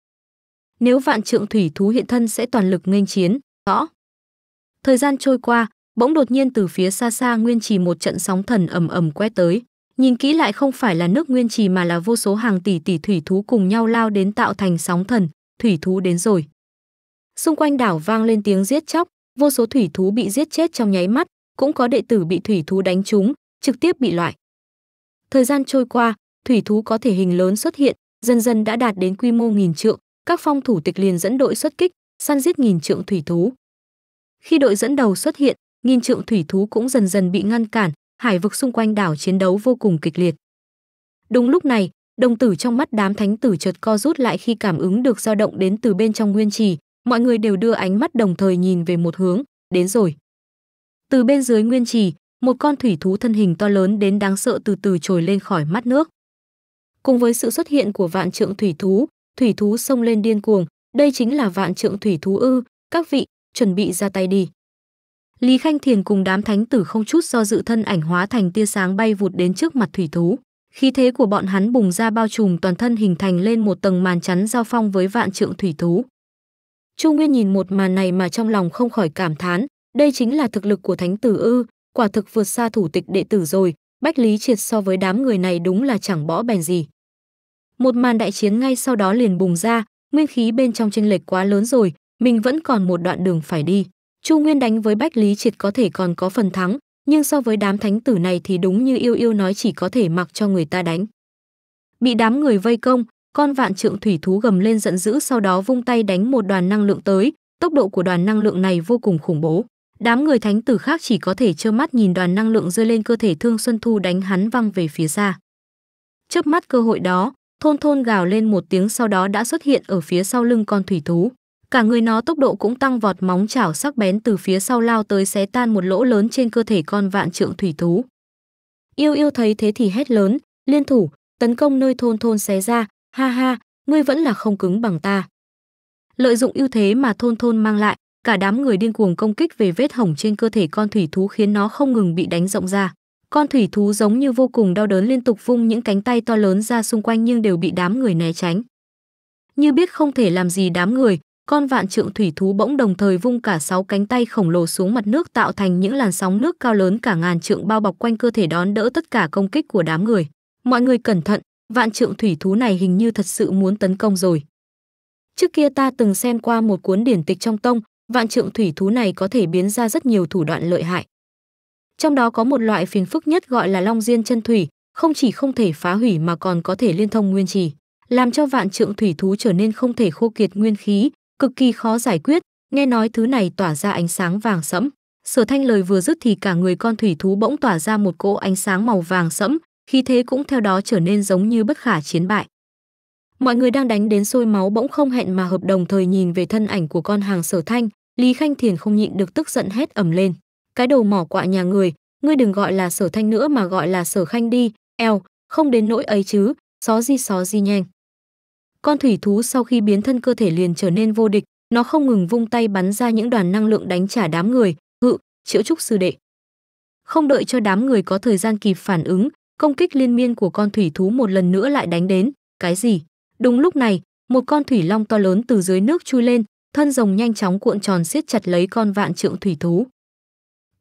nếu vạn trượng thủy thú hiện thân sẽ toàn lực nghênh chiến, rõ. Thời gian trôi qua, bỗng đột nhiên từ phía xa xa nguyên trì một trận sóng thần ầm ầm quét tới, nhìn kỹ lại không phải là nước nguyên trì mà là vô số hàng tỷ tỷ thủy thú cùng nhau lao đến tạo thành sóng thần, thủy thú đến rồi. Xung quanh đảo vang lên tiếng giết chóc, vô số thủy thú bị giết chết trong nháy mắt, cũng có đệ tử bị thủy thú đánh trúng, trực tiếp bị loại. Thời gian trôi qua, thủy thú có thể hình lớn xuất hiện, dần dần đã đạt đến quy mô nghìn trượng, các phong thủ tịch liền dẫn đội xuất kích, săn giết nghìn trượng thủy thú. Khi đội dẫn đầu xuất hiện, nghìn trượng thủy thú cũng dần dần bị ngăn cản, hải vực xung quanh đảo chiến đấu vô cùng kịch liệt. Đúng lúc này, đồng tử trong mắt đám thánh tử chợt co rút lại khi cảm ứng được dao động đến từ bên trong nguyên trì, mọi người đều đưa ánh mắt đồng thời nhìn về một hướng, đến rồi. Từ bên dưới nguyên trì, một con thủy thú thân hình to lớn đến đáng sợ từ từ trồi lên khỏi mắt nước. Cùng với sự xuất hiện của vạn trượng thủy thú, thủy thú xông lên điên cuồng, đây chính là vạn trượng thủy thú ư, các vị, chuẩn bị ra tay đi. Lý Khanh Thiền cùng đám thánh tử không chút do dự thân ảnh hóa thành tia sáng bay vụt đến trước mặt thủy thú. Khí thế của bọn hắn bùng ra bao trùm toàn thân hình thành lên một tầng màn chắn giao phong với vạn trượng thủy thú. Chu Nguyên nhìn một màn này mà trong lòng không khỏi cảm thán, đây chính là thực lực của thánh tử ư, quả thực vượt xa thủ tịch đệ tử rồi, Bách Lý Triệt so với đám người này đúng là chẳng bỏ bèn gì một màn đại chiến ngay sau đó liền bùng ra, nguyên khí bên trong chênh lệch quá lớn rồi, mình vẫn còn một đoạn đường phải đi. Chu Nguyên đánh với Bách Lý Triệt có thể còn có phần thắng, nhưng so với đám thánh tử này thì đúng như yêu yêu nói chỉ có thể mặc cho người ta đánh. Bị đám người vây công, con vạn trượng thủy thú gầm lên giận dữ sau đó vung tay đánh một đoàn năng lượng tới, tốc độ của đoàn năng lượng này vô cùng khủng bố. Đám người thánh tử khác chỉ có thể trơ mắt nhìn đoàn năng lượng rơi lên cơ thể Thương Xuân Thu đánh hắn văng về phía xa. Chớp mắt cơ hội đó, Thôn thôn gào lên một tiếng sau đó đã xuất hiện ở phía sau lưng con thủy thú. Cả người nó tốc độ cũng tăng vọt móng chảo sắc bén từ phía sau lao tới xé tan một lỗ lớn trên cơ thể con vạn trượng thủy thú. Yêu yêu thấy thế thì hét lớn, liên thủ, tấn công nơi thôn thôn xé ra, ha ha, ngươi vẫn là không cứng bằng ta. Lợi dụng ưu thế mà thôn thôn mang lại, cả đám người điên cuồng công kích về vết hổng trên cơ thể con thủy thú khiến nó không ngừng bị đánh rộng ra. Con thủy thú giống như vô cùng đau đớn liên tục vung những cánh tay to lớn ra xung quanh nhưng đều bị đám người né tránh. Như biết không thể làm gì đám người, con vạn trượng thủy thú bỗng đồng thời vung cả sáu cánh tay khổng lồ xuống mặt nước tạo thành những làn sóng nước cao lớn cả ngàn trượng bao bọc quanh cơ thể đón đỡ tất cả công kích của đám người. Mọi người cẩn thận, vạn trượng thủy thú này hình như thật sự muốn tấn công rồi. Trước kia ta từng xem qua một cuốn điển tịch trong tông, vạn trượng thủy thú này có thể biến ra rất nhiều thủ đoạn lợi hại. Trong đó có một loại phiền phức nhất gọi là Long Diên chân thủy, không chỉ không thể phá hủy mà còn có thể liên thông nguyên trì, làm cho vạn trượng thủy thú trở nên không thể khô kiệt nguyên khí, cực kỳ khó giải quyết, nghe nói thứ này tỏa ra ánh sáng vàng sẫm. Sở Thanh lời vừa dứt thì cả người con thủy thú bỗng tỏa ra một cỗ ánh sáng màu vàng sẫm, khi thế cũng theo đó trở nên giống như bất khả chiến bại. Mọi người đang đánh đến sôi máu bỗng không hẹn mà hợp đồng thời nhìn về thân ảnh của con hàng Sở Thanh, Lý Khanh Thiền không nhịn được tức giận hét ầm lên cái đầu mỏ quạ nhà người, ngươi đừng gọi là sở thanh nữa mà gọi là sở khanh đi, eo, không đến nỗi ấy chứ, xó di xó di nhanh. Con thủy thú sau khi biến thân cơ thể liền trở nên vô địch, nó không ngừng vung tay bắn ra những đoàn năng lượng đánh trả đám người, hự, triệu trúc sư đệ. Không đợi cho đám người có thời gian kịp phản ứng, công kích liên miên của con thủy thú một lần nữa lại đánh đến, cái gì? Đúng lúc này, một con thủy long to lớn từ dưới nước chui lên, thân rồng nhanh chóng cuộn tròn siết chặt lấy con vạn trượng thủy thú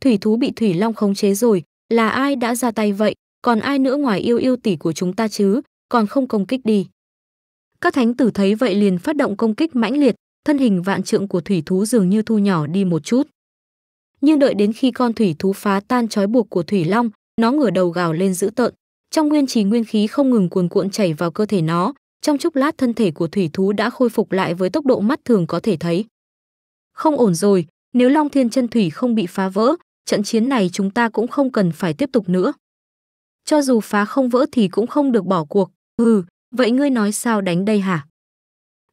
thủy thú bị thủy long khống chế rồi, là ai đã ra tay vậy, còn ai nữa ngoài yêu yêu tỷ của chúng ta chứ, còn không công kích đi. Các thánh tử thấy vậy liền phát động công kích mãnh liệt, thân hình vạn trượng của thủy thú dường như thu nhỏ đi một chút. Nhưng đợi đến khi con thủy thú phá tan trói buộc của thủy long, nó ngửa đầu gào lên dữ tợn, trong nguyên trì nguyên khí không ngừng cuồn cuộn chảy vào cơ thể nó, trong chốc lát thân thể của thủy thú đã khôi phục lại với tốc độ mắt thường có thể thấy. Không ổn rồi, nếu Long Thiên Chân Thủy không bị phá vỡ, trận chiến này chúng ta cũng không cần phải tiếp tục nữa. Cho dù phá không vỡ thì cũng không được bỏ cuộc, ừ, vậy ngươi nói sao đánh đây hả?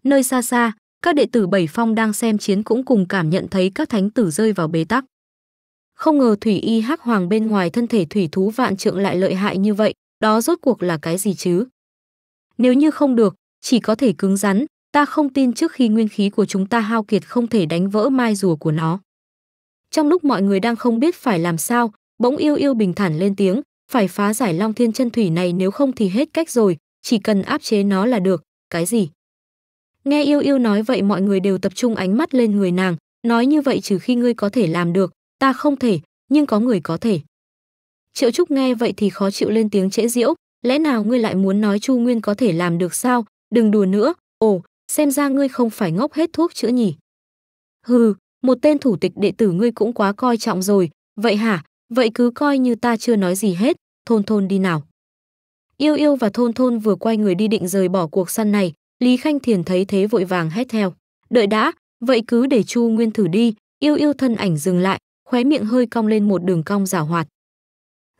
Nơi xa xa, các đệ tử Bảy Phong đang xem chiến cũng cùng cảm nhận thấy các thánh tử rơi vào bế tắc. Không ngờ thủy y hắc hoàng bên ngoài thân thể thủy thú vạn trượng lại lợi hại như vậy, đó rốt cuộc là cái gì chứ? Nếu như không được, chỉ có thể cứng rắn, ta không tin trước khi nguyên khí của chúng ta hao kiệt không thể đánh vỡ mai rùa của nó. Trong lúc mọi người đang không biết phải làm sao, bỗng yêu yêu bình thản lên tiếng, phải phá giải Long Thiên Chân Thủy này nếu không thì hết cách rồi, chỉ cần áp chế nó là được, cái gì? Nghe yêu yêu nói vậy mọi người đều tập trung ánh mắt lên người nàng, nói như vậy trừ khi ngươi có thể làm được, ta không thể, nhưng có người có thể. Triệu Trúc nghe vậy thì khó chịu lên tiếng trễ diễu, lẽ nào ngươi lại muốn nói Chu Nguyên có thể làm được sao, đừng đùa nữa, ồ, xem ra ngươi không phải ngốc hết thuốc chữa nhỉ. Hừ, một tên thủ tịch đệ tử ngươi cũng quá coi trọng rồi, vậy hả, vậy cứ coi như ta chưa nói gì hết, thôn thôn đi nào. Yêu yêu và thôn thôn vừa quay người đi định rời bỏ cuộc săn này, Lý Khanh Thiền thấy thế vội vàng hét theo. Đợi đã, vậy cứ để Chu Nguyên thử đi, yêu yêu thân ảnh dừng lại, khóe miệng hơi cong lên một đường cong giả hoạt.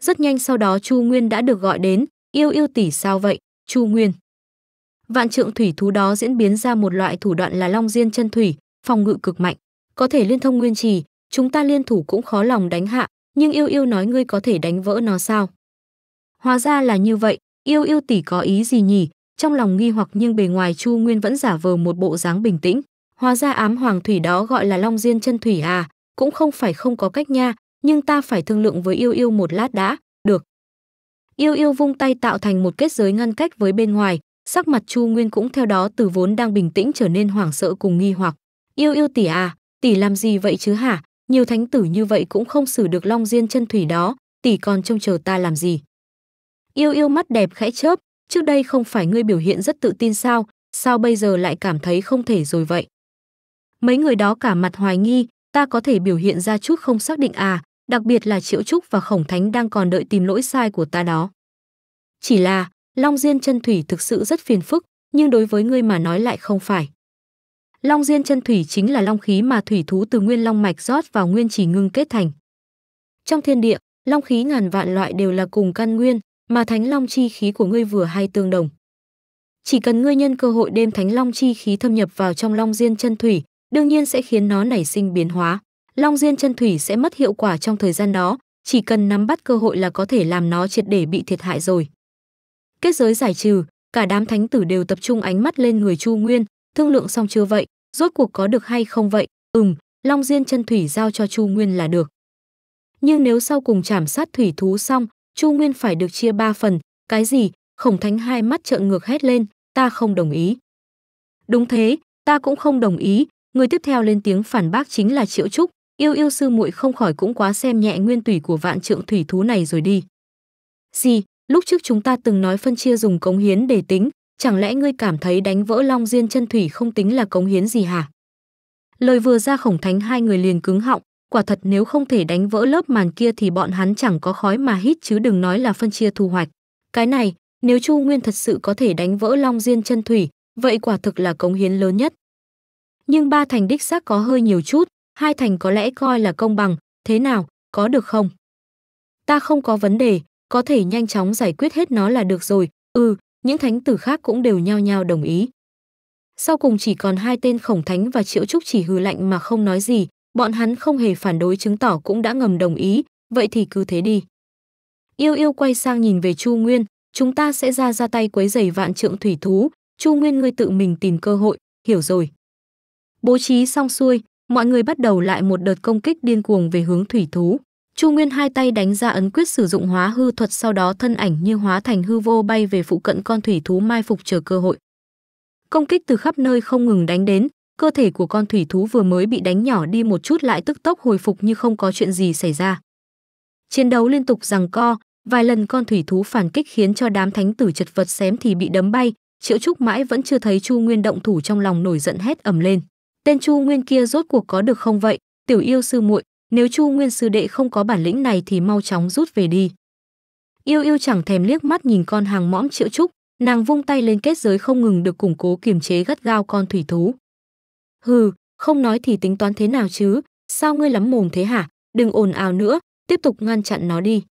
Rất nhanh sau đó Chu Nguyên đã được gọi đến, yêu yêu tỷ sao vậy, Chu Nguyên. Vạn trượng thủy thú đó diễn biến ra một loại thủ đoạn là long diên chân thủy, phòng ngự cực mạnh có thể liên thông nguyên trì, chúng ta liên thủ cũng khó lòng đánh hạ, nhưng yêu yêu nói ngươi có thể đánh vỡ nó sao? Hóa ra là như vậy, yêu yêu tỷ có ý gì nhỉ? Trong lòng nghi hoặc nhưng bề ngoài Chu Nguyên vẫn giả vờ một bộ dáng bình tĩnh. Hóa ra ám hoàng thủy đó gọi là Long Diên chân thủy à, cũng không phải không có cách nha, nhưng ta phải thương lượng với yêu yêu một lát đã, được. Yêu yêu vung tay tạo thành một kết giới ngăn cách với bên ngoài, sắc mặt Chu Nguyên cũng theo đó từ vốn đang bình tĩnh trở nên hoảng sợ cùng nghi hoặc. Yêu yêu tỷ à, tỷ làm gì vậy chứ hả nhiều thánh tử như vậy cũng không xử được long diên chân thủy đó tỷ còn trông chờ ta làm gì yêu yêu mắt đẹp khẽ chớp trước đây không phải ngươi biểu hiện rất tự tin sao sao bây giờ lại cảm thấy không thể rồi vậy mấy người đó cả mặt hoài nghi ta có thể biểu hiện ra chút không xác định à đặc biệt là triệu trúc và khổng thánh đang còn đợi tìm lỗi sai của ta đó chỉ là long diên chân thủy thực sự rất phiền phức nhưng đối với ngươi mà nói lại không phải Long diên chân thủy chính là long khí mà thủy thú từ nguyên long mạch rót vào nguyên chỉ ngưng kết thành. Trong thiên địa, long khí ngàn vạn loại đều là cùng căn nguyên, mà thánh long chi khí của ngươi vừa hay tương đồng. Chỉ cần ngươi nhân cơ hội đem thánh long chi khí thâm nhập vào trong long diên chân thủy, đương nhiên sẽ khiến nó nảy sinh biến hóa. Long diên chân thủy sẽ mất hiệu quả trong thời gian đó, chỉ cần nắm bắt cơ hội là có thể làm nó triệt để bị thiệt hại rồi. Kết giới giải trừ, cả đám thánh tử đều tập trung ánh mắt lên người Chu Nguyên, thương lượng xong chưa vậy rốt cuộc có được hay không vậy ừm long diên chân thủy giao cho chu nguyên là được nhưng nếu sau cùng chảm sát thủy thú xong chu nguyên phải được chia ba phần cái gì khổng thánh hai mắt trợn ngược hét lên ta không đồng ý đúng thế ta cũng không đồng ý người tiếp theo lên tiếng phản bác chính là triệu trúc yêu yêu sư muội không khỏi cũng quá xem nhẹ nguyên tủy của vạn trượng thủy thú này rồi đi gì lúc trước chúng ta từng nói phân chia dùng cống hiến để tính chẳng lẽ ngươi cảm thấy đánh vỡ long diên chân thủy không tính là cống hiến gì hả? Lời vừa ra khổng thánh hai người liền cứng họng, quả thật nếu không thể đánh vỡ lớp màn kia thì bọn hắn chẳng có khói mà hít chứ đừng nói là phân chia thu hoạch. Cái này, nếu Chu Nguyên thật sự có thể đánh vỡ long diên chân thủy, vậy quả thực là cống hiến lớn nhất. Nhưng ba thành đích xác có hơi nhiều chút, hai thành có lẽ coi là công bằng, thế nào, có được không? Ta không có vấn đề, có thể nhanh chóng giải quyết hết nó là được rồi, ừ, những thánh tử khác cũng đều nhao nhao đồng ý. Sau cùng chỉ còn hai tên khổng thánh và triệu trúc chỉ hừ lạnh mà không nói gì, bọn hắn không hề phản đối chứng tỏ cũng đã ngầm đồng ý, vậy thì cứ thế đi. Yêu yêu quay sang nhìn về Chu Nguyên, chúng ta sẽ ra ra tay quấy giày vạn trượng thủy thú, Chu Nguyên ngươi tự mình tìm cơ hội, hiểu rồi. Bố trí xong xuôi, mọi người bắt đầu lại một đợt công kích điên cuồng về hướng thủy thú. Chu Nguyên hai tay đánh ra ấn quyết sử dụng hóa hư thuật sau đó thân ảnh như hóa thành hư vô bay về phụ cận con thủy thú mai phục chờ cơ hội. Công kích từ khắp nơi không ngừng đánh đến, cơ thể của con thủy thú vừa mới bị đánh nhỏ đi một chút lại tức tốc hồi phục như không có chuyện gì xảy ra. Chiến đấu liên tục rằng co, vài lần con thủy thú phản kích khiến cho đám thánh tử chật vật xém thì bị đấm bay, Triệu Trúc mãi vẫn chưa thấy Chu Nguyên động thủ trong lòng nổi giận hét ầm lên. Tên Chu Nguyên kia rốt cuộc có được không vậy, tiểu yêu sư muội, nếu Chu Nguyên sư đệ không có bản lĩnh này thì mau chóng rút về đi. Yêu yêu chẳng thèm liếc mắt nhìn con hàng mõm triệu trúc, nàng vung tay lên kết giới không ngừng được củng cố kiềm chế gắt gao con thủy thú. Hừ, không nói thì tính toán thế nào chứ, sao ngươi lắm mồm thế hả, đừng ồn ào nữa, tiếp tục ngăn chặn nó đi.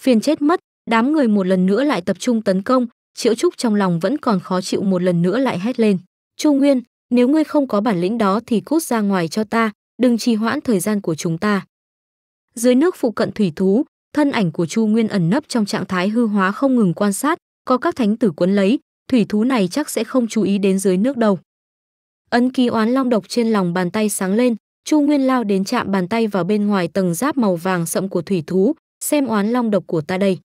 Phiền chết mất, đám người một lần nữa lại tập trung tấn công, triệu trúc trong lòng vẫn còn khó chịu một lần nữa lại hét lên. Chu Nguyên, nếu ngươi không có bản lĩnh đó thì cút ra ngoài cho ta, đừng trì hoãn thời gian của chúng ta. Dưới nước phụ cận thủy thú, thân ảnh của Chu Nguyên ẩn nấp trong trạng thái hư hóa không ngừng quan sát, có các thánh tử quấn lấy, thủy thú này chắc sẽ không chú ý đến dưới nước đâu. Ấn ký oán long độc trên lòng bàn tay sáng lên, Chu Nguyên lao đến chạm bàn tay vào bên ngoài tầng giáp màu vàng sậm của thủy thú, xem oán long độc của ta đây.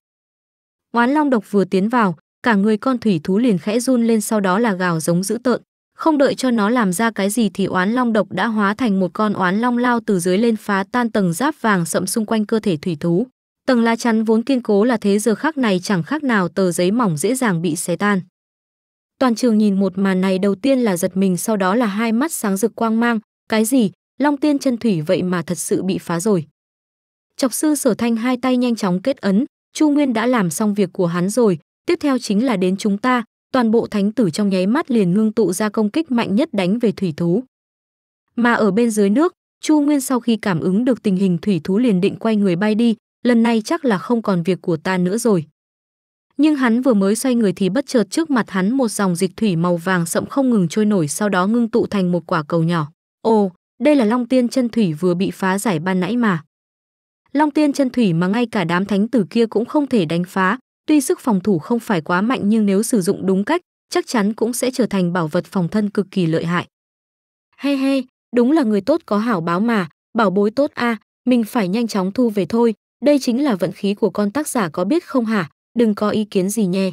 Oán long độc vừa tiến vào, cả người con thủy thú liền khẽ run lên sau đó là gào giống dữ tợn. Không đợi cho nó làm ra cái gì thì oán long độc đã hóa thành một con oán long lao từ dưới lên phá tan tầng giáp vàng sậm xung quanh cơ thể thủy thú. Tầng lá chắn vốn kiên cố là thế giờ khác này chẳng khác nào tờ giấy mỏng dễ dàng bị xé tan. Toàn trường nhìn một màn này đầu tiên là giật mình sau đó là hai mắt sáng rực quang mang, cái gì, long tiên chân thủy vậy mà thật sự bị phá rồi. Chọc sư sở thanh hai tay nhanh chóng kết ấn, Chu Nguyên đã làm xong việc của hắn rồi, tiếp theo chính là đến chúng ta, toàn bộ thánh tử trong nháy mắt liền ngưng tụ ra công kích mạnh nhất đánh về thủy thú. Mà ở bên dưới nước, Chu Nguyên sau khi cảm ứng được tình hình thủy thú liền định quay người bay đi, lần này chắc là không còn việc của ta nữa rồi. Nhưng hắn vừa mới xoay người thì bất chợt trước mặt hắn một dòng dịch thủy màu vàng sậm không ngừng trôi nổi sau đó ngưng tụ thành một quả cầu nhỏ. Ồ, đây là Long Tiên chân thủy vừa bị phá giải ban nãy mà. Long Tiên chân thủy mà ngay cả đám thánh tử kia cũng không thể đánh phá, Tuy sức phòng thủ không phải quá mạnh nhưng nếu sử dụng đúng cách, chắc chắn cũng sẽ trở thành bảo vật phòng thân cực kỳ lợi hại. He he, đúng là người tốt có hảo báo mà, bảo bối tốt a, à, mình phải nhanh chóng thu về thôi, đây chính là vận khí của con tác giả có biết không hả, đừng có ý kiến gì nhé.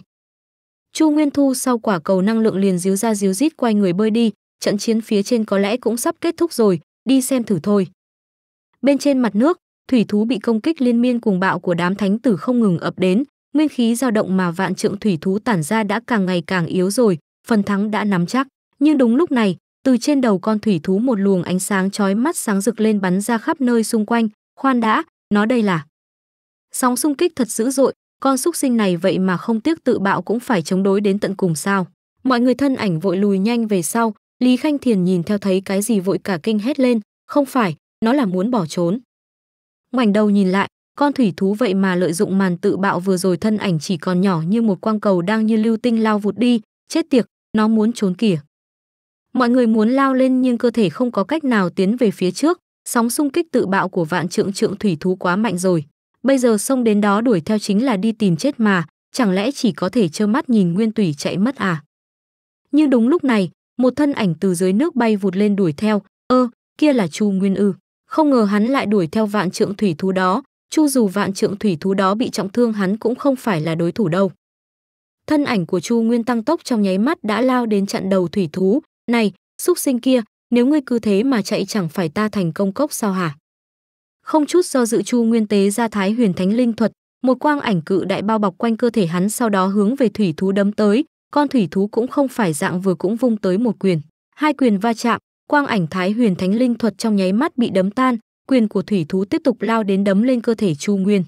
Chu Nguyên Thu sau quả cầu năng lượng liền díu ra díu rít quay người bơi đi, trận chiến phía trên có lẽ cũng sắp kết thúc rồi, đi xem thử thôi. Bên trên mặt nước, thủy thú bị công kích liên miên cuồng bạo của đám thánh tử không ngừng ập đến, Nguyên khí dao động mà vạn trượng thủy thú tản ra đã càng ngày càng yếu rồi, phần thắng đã nắm chắc. Nhưng đúng lúc này, từ trên đầu con thủy thú một luồng ánh sáng chói mắt sáng rực lên bắn ra khắp nơi xung quanh. Khoan đã, nó đây là... Sóng xung kích thật dữ dội, con xúc sinh này vậy mà không tiếc tự bạo cũng phải chống đối đến tận cùng sao. Mọi người thân ảnh vội lùi nhanh về sau, Lý Khanh Thiền nhìn theo thấy cái gì vội cả kinh hét lên, không phải, nó là muốn bỏ trốn. Ngoảnh đầu nhìn lại, con thủy thú vậy mà lợi dụng màn tự bạo vừa rồi thân ảnh chỉ còn nhỏ như một quang cầu đang như lưu tinh lao vụt đi, chết tiệt, nó muốn trốn kìa. Mọi người muốn lao lên nhưng cơ thể không có cách nào tiến về phía trước, sóng xung kích tự bạo của vạn trượng trượng thủy thú quá mạnh rồi. Bây giờ xông đến đó đuổi theo chính là đi tìm chết mà, chẳng lẽ chỉ có thể trơ mắt nhìn nguyên tủy chạy mất à? Nhưng đúng lúc này, một thân ảnh từ dưới nước bay vụt lên đuổi theo, ơ, kia là Chu Nguyên Ư. Không ngờ hắn lại đuổi theo vạn trượng thủy thú đó, Chu dù vạn trượng thủy thú đó bị trọng thương hắn cũng không phải là đối thủ đâu. Thân ảnh của Chu Nguyên tăng tốc trong nháy mắt đã lao đến chặn đầu thủy thú, "Này, xúc sinh kia, nếu ngươi cứ thế mà chạy chẳng phải ta thành công cốc sao hả?" Không chút do dự Chu Nguyên tế ra Thái Huyền Thánh Linh thuật, một quang ảnh cự đại bao bọc quanh cơ thể hắn sau đó hướng về thủy thú đấm tới, con thủy thú cũng không phải dạng vừa cũng vung tới một quyền. Hai quyền va chạm, quang ảnh Thái Huyền Thánh Linh thuật trong nháy mắt bị đấm tan, quyền của thủy thú tiếp tục lao đến đấm lên cơ thể Chu Nguyên.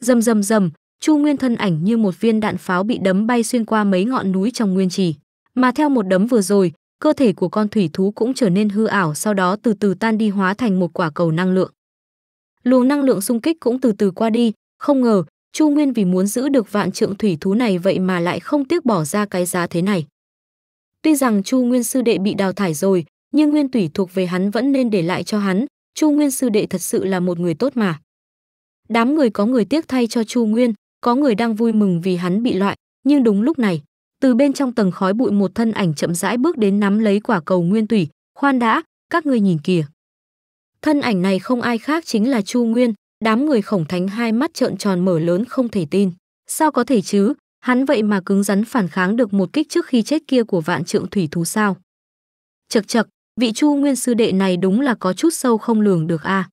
Rầm rầm rầm, Chu Nguyên thân ảnh như một viên đạn pháo bị đấm bay xuyên qua mấy ngọn núi trong nguyên trì, mà theo một đấm vừa rồi, cơ thể của con thủy thú cũng trở nên hư ảo sau đó từ từ tan đi hóa thành một quả cầu năng lượng. Luồng năng lượng xung kích cũng từ từ qua đi, không ngờ, Chu Nguyên vì muốn giữ được vạn trượng thủy thú này vậy mà lại không tiếc bỏ ra cái giá thế này. Tuy rằng Chu Nguyên sư đệ bị đào thải rồi, nhưng nguyên thủy thuộc về hắn vẫn nên để lại cho hắn, Chu Nguyên sư đệ thật sự là một người tốt mà. Đám người có người tiếc thay cho Chu Nguyên, có người đang vui mừng vì hắn bị loại, nhưng đúng lúc này, từ bên trong tầng khói bụi một thân ảnh chậm rãi bước đến nắm lấy quả cầu nguyên tủy, khoan đã, các ngươi nhìn kìa. Thân ảnh này không ai khác chính là Chu Nguyên, đám người khổng thánh hai mắt trợn tròn mở lớn không thể tin. Sao có thể chứ, hắn vậy mà cứng rắn phản kháng được một kích trước khi chết kia của vạn trượng thủy thú sao. Chật chật, vị chu nguyên sư đệ này đúng là có chút sâu không lường được a. À.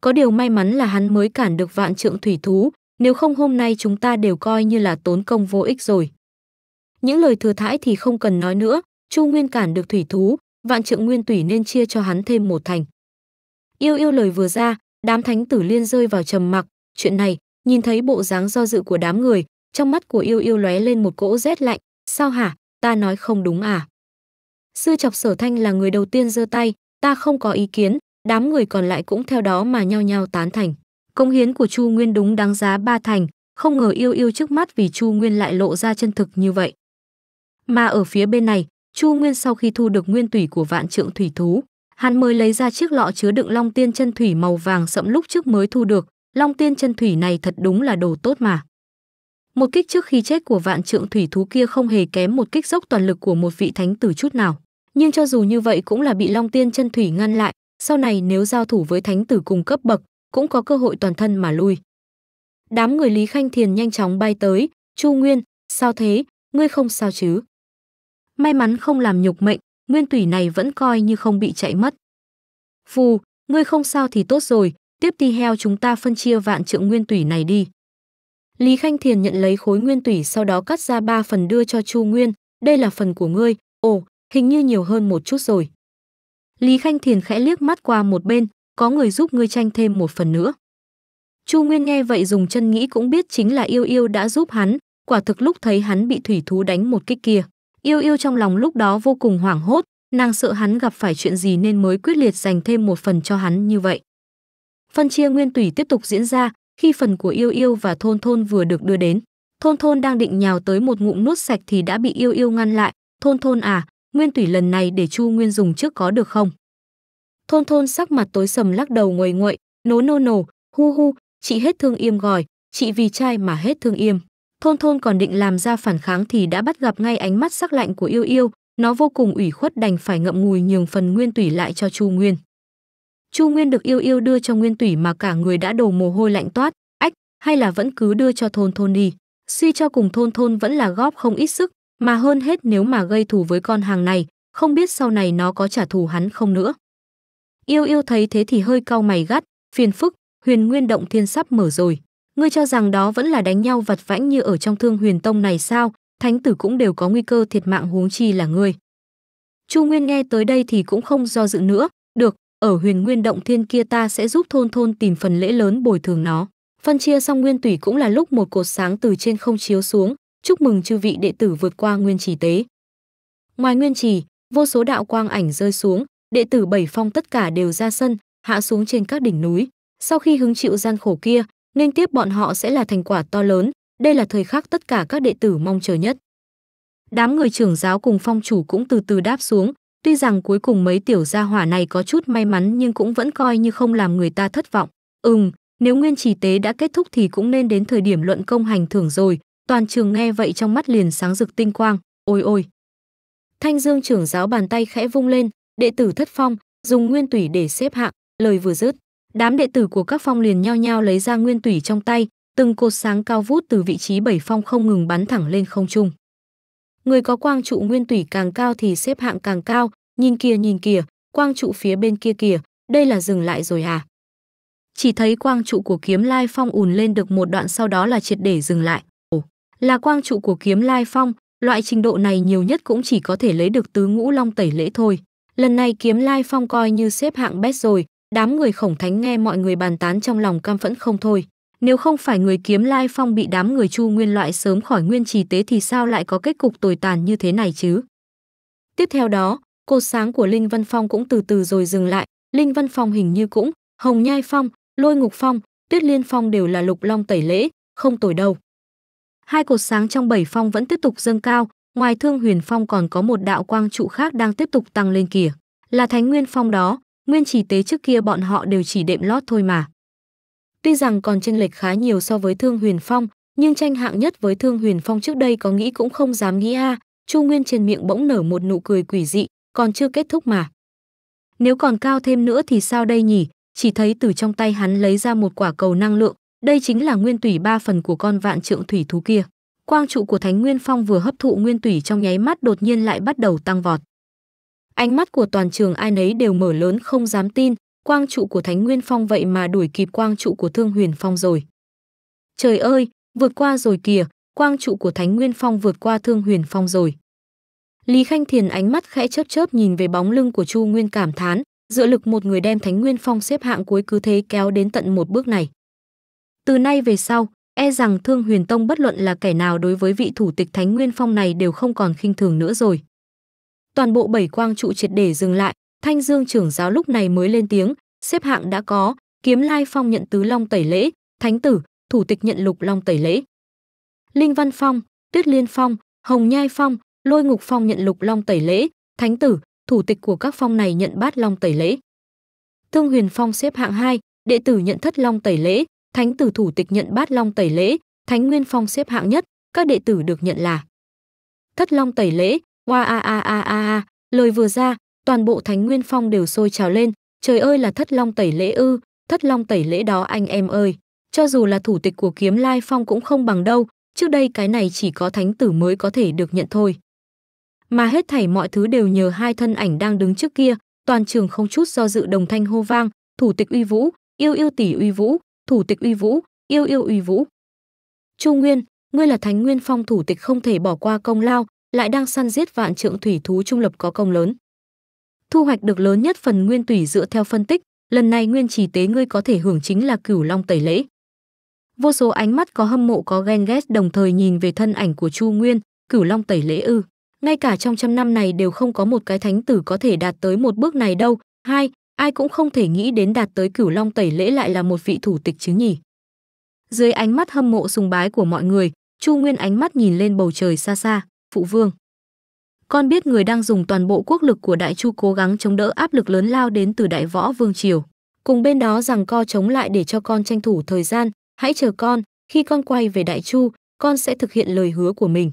Có điều may mắn là hắn mới cản được vạn trượng thủy thú, nếu không hôm nay chúng ta đều coi như là tốn công vô ích rồi. Những lời thừa thãi thì không cần nói nữa, Chu Nguyên cản được thủy thú, vạn trượng nguyên tủy nên chia cho hắn thêm một thành. Yêu yêu lời vừa ra, đám thánh tử liên rơi vào trầm mặc, chuyện này, nhìn thấy bộ dáng do dự của đám người, trong mắt của yêu yêu lóe lên một cỗ rét lạnh, sao hả, ta nói không đúng à? Sư chọc sở thanh là người đầu tiên giơ tay, ta không có ý kiến, đám người còn lại cũng theo đó mà nhao nhao tán thành. Công hiến của Chu Nguyên đúng đáng giá ba thành, không ngờ yêu yêu trước mắt vì Chu Nguyên lại lộ ra chân thực như vậy. Mà ở phía bên này, Chu Nguyên sau khi thu được nguyên tủy của vạn trượng thủy thú, hắn mới lấy ra chiếc lọ chứa đựng long tiên chân thủy màu vàng sẫm lúc trước mới thu được, long tiên chân thủy này thật đúng là đồ tốt mà. Một kích trước khi chết của vạn trượng thủy thú kia không hề kém một kích dốc toàn lực của một vị thánh tử chút nào. Nhưng cho dù như vậy cũng là bị Long Tiên chân thủy ngăn lại, sau này nếu giao thủ với thánh tử cùng cấp bậc, cũng có cơ hội toàn thân mà lui. Đám người Lý Khanh Thiền nhanh chóng bay tới, "Chu Nguyên, sao thế, ngươi không sao chứ?" May mắn không làm nhục mệnh, nguyên tủy này vẫn coi như không bị chạy mất. "Phù, ngươi không sao thì tốt rồi, tiếp đi heo chúng ta phân chia vạn trượng nguyên tủy này đi." Lý Khanh Thiền nhận lấy khối nguyên tủy sau đó cắt ra ba phần đưa cho Chu Nguyên, đây là phần của ngươi, ồ, hình như nhiều hơn một chút rồi. Lý Khanh Thiền khẽ liếc mắt qua một bên, có người giúp ngươi tranh thêm một phần nữa. Chu Nguyên nghe vậy dùng chân nghĩ cũng biết chính là yêu yêu đã giúp hắn, quả thực lúc thấy hắn bị thủy thú đánh một kích kia. Yêu yêu trong lòng lúc đó vô cùng hoảng hốt, nàng sợ hắn gặp phải chuyện gì nên mới quyết liệt dành thêm một phần cho hắn như vậy. Phân chia nguyên tủy tiếp tục diễn ra, khi phần của Yêu Yêu và Thôn Thôn vừa được đưa đến, Thôn Thôn đang định nhào tới một ngụm nuốt sạch thì đã bị Yêu Yêu ngăn lại. Thôn Thôn à, Nguyên Tủy lần này để Chu Nguyên dùng trước có được không? Thôn Thôn sắc mặt tối sầm lắc đầu nguội nguội, nố nô nổ, hu hu, chị hết thương im gòi, chị vì trai mà hết thương im. Thôn Thôn còn định làm ra phản kháng thì đã bắt gặp ngay ánh mắt sắc lạnh của Yêu Yêu, nó vô cùng ủy khuất đành phải ngậm ngùi nhường phần Nguyên Tủy lại cho Chu Nguyên. Chu Nguyên được yêu yêu đưa cho Nguyên Tủy mà cả người đã đổ mồ hôi lạnh toát, ách, hay là vẫn cứ đưa cho thôn thôn đi. Suy cho cùng thôn thôn vẫn là góp không ít sức, mà hơn hết nếu mà gây thù với con hàng này, không biết sau này nó có trả thù hắn không nữa. Yêu yêu thấy thế thì hơi cau mày gắt, phiền phức, huyền nguyên động thiên sắp mở rồi. Ngươi cho rằng đó vẫn là đánh nhau vặt vãnh như ở trong thương huyền tông này sao, thánh tử cũng đều có nguy cơ thiệt mạng huống chi là ngươi. Chu Nguyên nghe tới đây thì cũng không do dự nữa, ở huyền nguyên động thiên kia ta sẽ giúp thôn thôn tìm phần lễ lớn bồi thường nó. Phân chia xong nguyên tủy cũng là lúc một cột sáng từ trên không chiếu xuống, chúc mừng chư vị đệ tử vượt qua nguyên trì tế. Ngoài nguyên trì, vô số đạo quang ảnh rơi xuống, đệ tử bảy phong tất cả đều ra sân, hạ xuống trên các đỉnh núi. Sau khi hứng chịu gian khổ kia, nên tiếp bọn họ sẽ là thành quả to lớn, đây là thời khắc tất cả các đệ tử mong chờ nhất. Đám người trưởng giáo cùng phong chủ cũng từ từ đáp xuống, Tuy rằng cuối cùng mấy tiểu gia hỏa này có chút may mắn nhưng cũng vẫn coi như không làm người ta thất vọng. Ừm, nếu nguyên trì tế đã kết thúc thì cũng nên đến thời điểm luận công hành thưởng rồi. Toàn trường nghe vậy trong mắt liền sáng rực tinh quang. Ôi ôi! Thanh Dương trưởng giáo bàn tay khẽ vung lên, đệ tử thất phong, dùng nguyên tủy để xếp hạng, lời vừa dứt. Đám đệ tử của các phong liền nhao nhao lấy ra nguyên tủy trong tay, từng cột sáng cao vút từ vị trí bảy phong không ngừng bắn thẳng lên không trung. Người có quang trụ nguyên tủy càng cao thì xếp hạng càng cao, nhìn kìa nhìn kìa, quang trụ phía bên kia kìa, đây là dừng lại rồi à? Chỉ thấy quang trụ của kiếm lai phong ùn lên được một đoạn sau đó là triệt để dừng lại. Ồ, là quang trụ của kiếm lai phong, loại trình độ này nhiều nhất cũng chỉ có thể lấy được tứ ngũ long tẩy lễ thôi. Lần này kiếm lai phong coi như xếp hạng best rồi, đám người khổng thánh nghe mọi người bàn tán trong lòng cam phẫn không thôi. Nếu không phải người kiếm lai phong bị đám người chu nguyên loại sớm khỏi nguyên trì tế thì sao lại có kết cục tồi tàn như thế này chứ? Tiếp theo đó, cột sáng của Linh Văn Phong cũng từ từ rồi dừng lại, Linh Văn Phong hình như cũng, Hồng Nhai Phong, Lôi Ngục Phong, Tuyết Liên Phong đều là lục long tẩy lễ, không tồi đâu. Hai cột sáng trong bảy phong vẫn tiếp tục dâng cao, ngoài Thương Huyền Phong còn có một đạo quang trụ khác đang tiếp tục tăng lên kìa, là Thánh Nguyên Phong đó, nguyên trì tế trước kia bọn họ đều chỉ đệm lót thôi mà. Tuy rằng còn chênh lệch khá nhiều so với Thương Huyền Phong, nhưng tranh hạng nhất với Thương Huyền Phong trước đây có nghĩ cũng không dám nghĩ a. Chu Nguyên trên miệng bỗng nở một nụ cười quỷ dị, còn chưa kết thúc mà. Nếu còn cao thêm nữa thì sao đây nhỉ? Chỉ thấy từ trong tay hắn lấy ra một quả cầu năng lượng, đây chính là nguyên tủy ba phần của con vạn trượng thủy thú kia. Quang trụ của Thánh Nguyên Phong vừa hấp thụ nguyên tủy trong nháy mắt đột nhiên lại bắt đầu tăng vọt. Ánh mắt của toàn trường ai nấy đều mở lớn không dám tin, quang trụ của Thánh Nguyên Phong vậy mà đuổi kịp quang trụ của Thương Huyền Phong rồi. Trời ơi, vượt qua rồi kìa, quang trụ của Thánh Nguyên Phong vượt qua Thương Huyền Phong rồi. Lý Khanh Thiền ánh mắt khẽ chớp chớp nhìn về bóng lưng của Chu Nguyên cảm thán, dựa lực một người đem Thánh Nguyên Phong xếp hạng cuối cứ thế kéo đến tận một bước này. Từ nay về sau, e rằng Thương Huyền Tông bất luận là kẻ nào đối với vị thủ tịch Thánh Nguyên Phong này đều không còn khinh thường nữa rồi. Toàn bộ bảy quang trụ triệt để dừng lại, Thanh Dương trưởng giáo lúc này mới lên tiếng, xếp hạng đã có, Kiếm Lai Phong nhận Tứ Long tẩy lễ, Thánh tử, thủ tịch nhận Lục Long tẩy lễ. Linh Văn Phong, Tuyết Liên Phong, Hồng Nhai Phong, Lôi Ngục Phong nhận Lục Long tẩy lễ, Thánh tử, thủ tịch của các phong này nhận Bát Long tẩy lễ. Thương Huyền Phong xếp hạng 2, đệ tử nhận Thất Long tẩy lễ, Thánh tử thủ tịch nhận Bát Long tẩy lễ, Thánh Nguyên Phong xếp hạng nhất, các đệ tử được nhận là Thất Long tẩy lễ, oa a a a a lời vừa ra, toàn bộ Thánh Nguyên Phong đều sôi trào lên, trời ơi là thất long tẩy lễ ư, thất long tẩy lễ đó anh em ơi. Cho dù là thủ tịch của Kiếm Lai Phong cũng không bằng đâu, trước đây cái này chỉ có thánh tử mới có thể được nhận thôi. Mà hết thảy mọi thứ đều nhờ hai thân ảnh đang đứng trước kia, toàn trường không chút do dự đồng thanh hô vang, thủ tịch uy vũ, yêu yêu tỷ uy vũ, thủ tịch uy vũ, yêu yêu uy vũ. Chu Nguyên, ngươi là Thánh Nguyên Phong thủ tịch không thể bỏ qua công lao, lại đang săn giết vạn trượng thủy thú trung lập có công lớn thu hoạch được lớn nhất phần nguyên tủy dựa theo phân tích, lần này nguyên chỉ tế ngươi có thể hưởng chính là cửu long tẩy lễ. Vô số ánh mắt có hâm mộ có ghen ghét đồng thời nhìn về thân ảnh của Chu Nguyên, cửu long tẩy lễ ư. Ngay cả trong trăm năm này đều không có một cái thánh tử có thể đạt tới một bước này đâu. Hai, ai cũng không thể nghĩ đến đạt tới cửu long tẩy lễ lại là một vị thủ tịch chứ nhỉ. Dưới ánh mắt hâm mộ sùng bái của mọi người, Chu Nguyên ánh mắt nhìn lên bầu trời xa xa, phụ vương con biết người đang dùng toàn bộ quốc lực của Đại Chu cố gắng chống đỡ áp lực lớn lao đến từ Đại Võ Vương Triều. Cùng bên đó rằng co chống lại để cho con tranh thủ thời gian, hãy chờ con, khi con quay về Đại Chu, con sẽ thực hiện lời hứa của mình.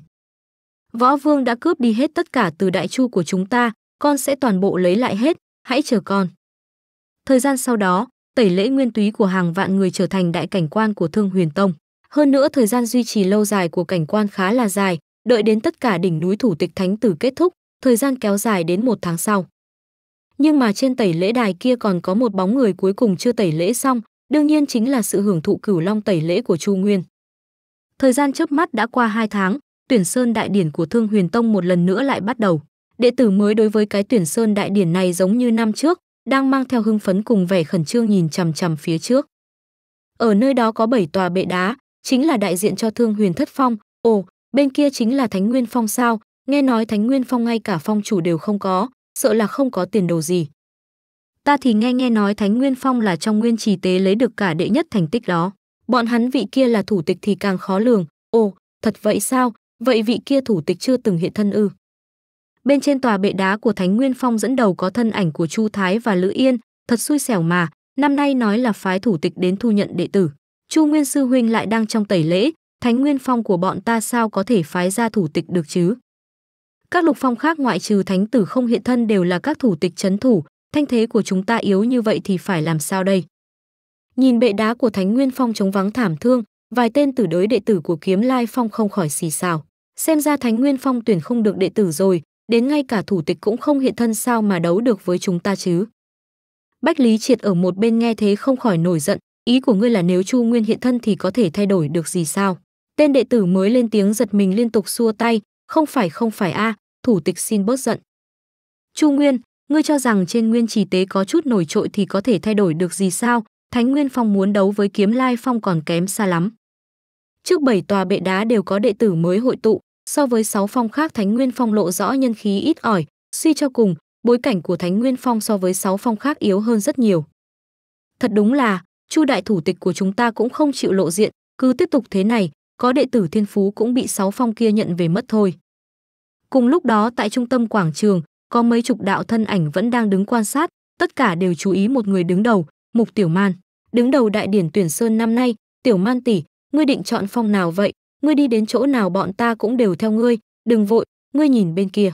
Võ Vương đã cướp đi hết tất cả từ Đại Chu của chúng ta, con sẽ toàn bộ lấy lại hết, hãy chờ con. Thời gian sau đó, tẩy lễ nguyên túy của hàng vạn người trở thành đại cảnh quan của Thương Huyền Tông. Hơn nữa thời gian duy trì lâu dài của cảnh quan khá là dài, đợi đến tất cả đỉnh núi thủ tịch thánh tử kết thúc, thời gian kéo dài đến một tháng sau. Nhưng mà trên tẩy lễ đài kia còn có một bóng người cuối cùng chưa tẩy lễ xong, đương nhiên chính là sự hưởng thụ cửu long tẩy lễ của Chu Nguyên. Thời gian chớp mắt đã qua hai tháng, tuyển sơn đại điển của Thương Huyền Tông một lần nữa lại bắt đầu. Đệ tử mới đối với cái tuyển sơn đại điển này giống như năm trước, đang mang theo hưng phấn cùng vẻ khẩn trương nhìn chằm chằm phía trước. Ở nơi đó có bảy tòa bệ đá, chính là đại diện cho Thương Huyền Thất Phong, Ồ, bên kia chính là Thánh Nguyên Phong sao, nghe nói Thánh Nguyên Phong ngay cả phong chủ đều không có, sợ là không có tiền đồ gì. Ta thì nghe nghe nói Thánh Nguyên Phong là trong nguyên trì tế lấy được cả đệ nhất thành tích đó. Bọn hắn vị kia là thủ tịch thì càng khó lường. Ồ, thật vậy sao? Vậy vị kia thủ tịch chưa từng hiện thân ư? Bên trên tòa bệ đá của Thánh Nguyên Phong dẫn đầu có thân ảnh của Chu Thái và Lữ Yên, thật xui xẻo mà, năm nay nói là phái thủ tịch đến thu nhận đệ tử. Chu Nguyên Sư Huynh lại đang trong tẩy lễ, Thánh Nguyên Phong của bọn ta sao có thể phái ra thủ tịch được chứ? Các lục phong khác ngoại trừ thánh tử không hiện thân đều là các thủ tịch chấn thủ, thanh thế của chúng ta yếu như vậy thì phải làm sao đây? Nhìn bệ đá của Thánh Nguyên Phong trống vắng thảm thương, vài tên tử đới đệ tử của Kiếm Lai Phong không khỏi xì xào. Xem ra Thánh Nguyên Phong tuyển không được đệ tử rồi, đến ngay cả thủ tịch cũng không hiện thân sao mà đấu được với chúng ta chứ. Bách Lý Triệt ở một bên nghe thế không khỏi nổi giận, ý của ngươi là nếu Chu Nguyên hiện thân thì có thể thay đổi được gì sao? Tên đệ tử mới lên tiếng giật mình liên tục xua tay, không phải không phải a, thủ tịch xin bớt giận. Chu Nguyên, ngươi cho rằng trên nguyên trì tế có chút nổi trội thì có thể thay đổi được gì sao? Thánh Nguyên Phong muốn đấu với Kiếm Lai Phong còn kém xa lắm. Trước bảy tòa bệ đá đều có đệ tử mới hội tụ, so với sáu phong khác Thánh Nguyên Phong lộ rõ nhân khí ít ỏi, suy cho cùng, bối cảnh của Thánh Nguyên Phong so với sáu phong khác yếu hơn rất nhiều. Thật đúng là, Chu đại thủ tịch của chúng ta cũng không chịu lộ diện, cứ tiếp tục thế này, có đệ tử Thiên Phú cũng bị sáu phong kia nhận về mất thôi. Cùng lúc đó tại trung tâm quảng trường, có mấy chục đạo thân ảnh vẫn đang đứng quan sát, tất cả đều chú ý một người đứng đầu, Mục Tiểu Man. Đứng đầu đại điển tuyển sơn năm nay, Tiểu Man tỷ, ngươi định chọn phong nào vậy? Ngươi đi đến chỗ nào bọn ta cũng đều theo ngươi, đừng vội, ngươi nhìn bên kia.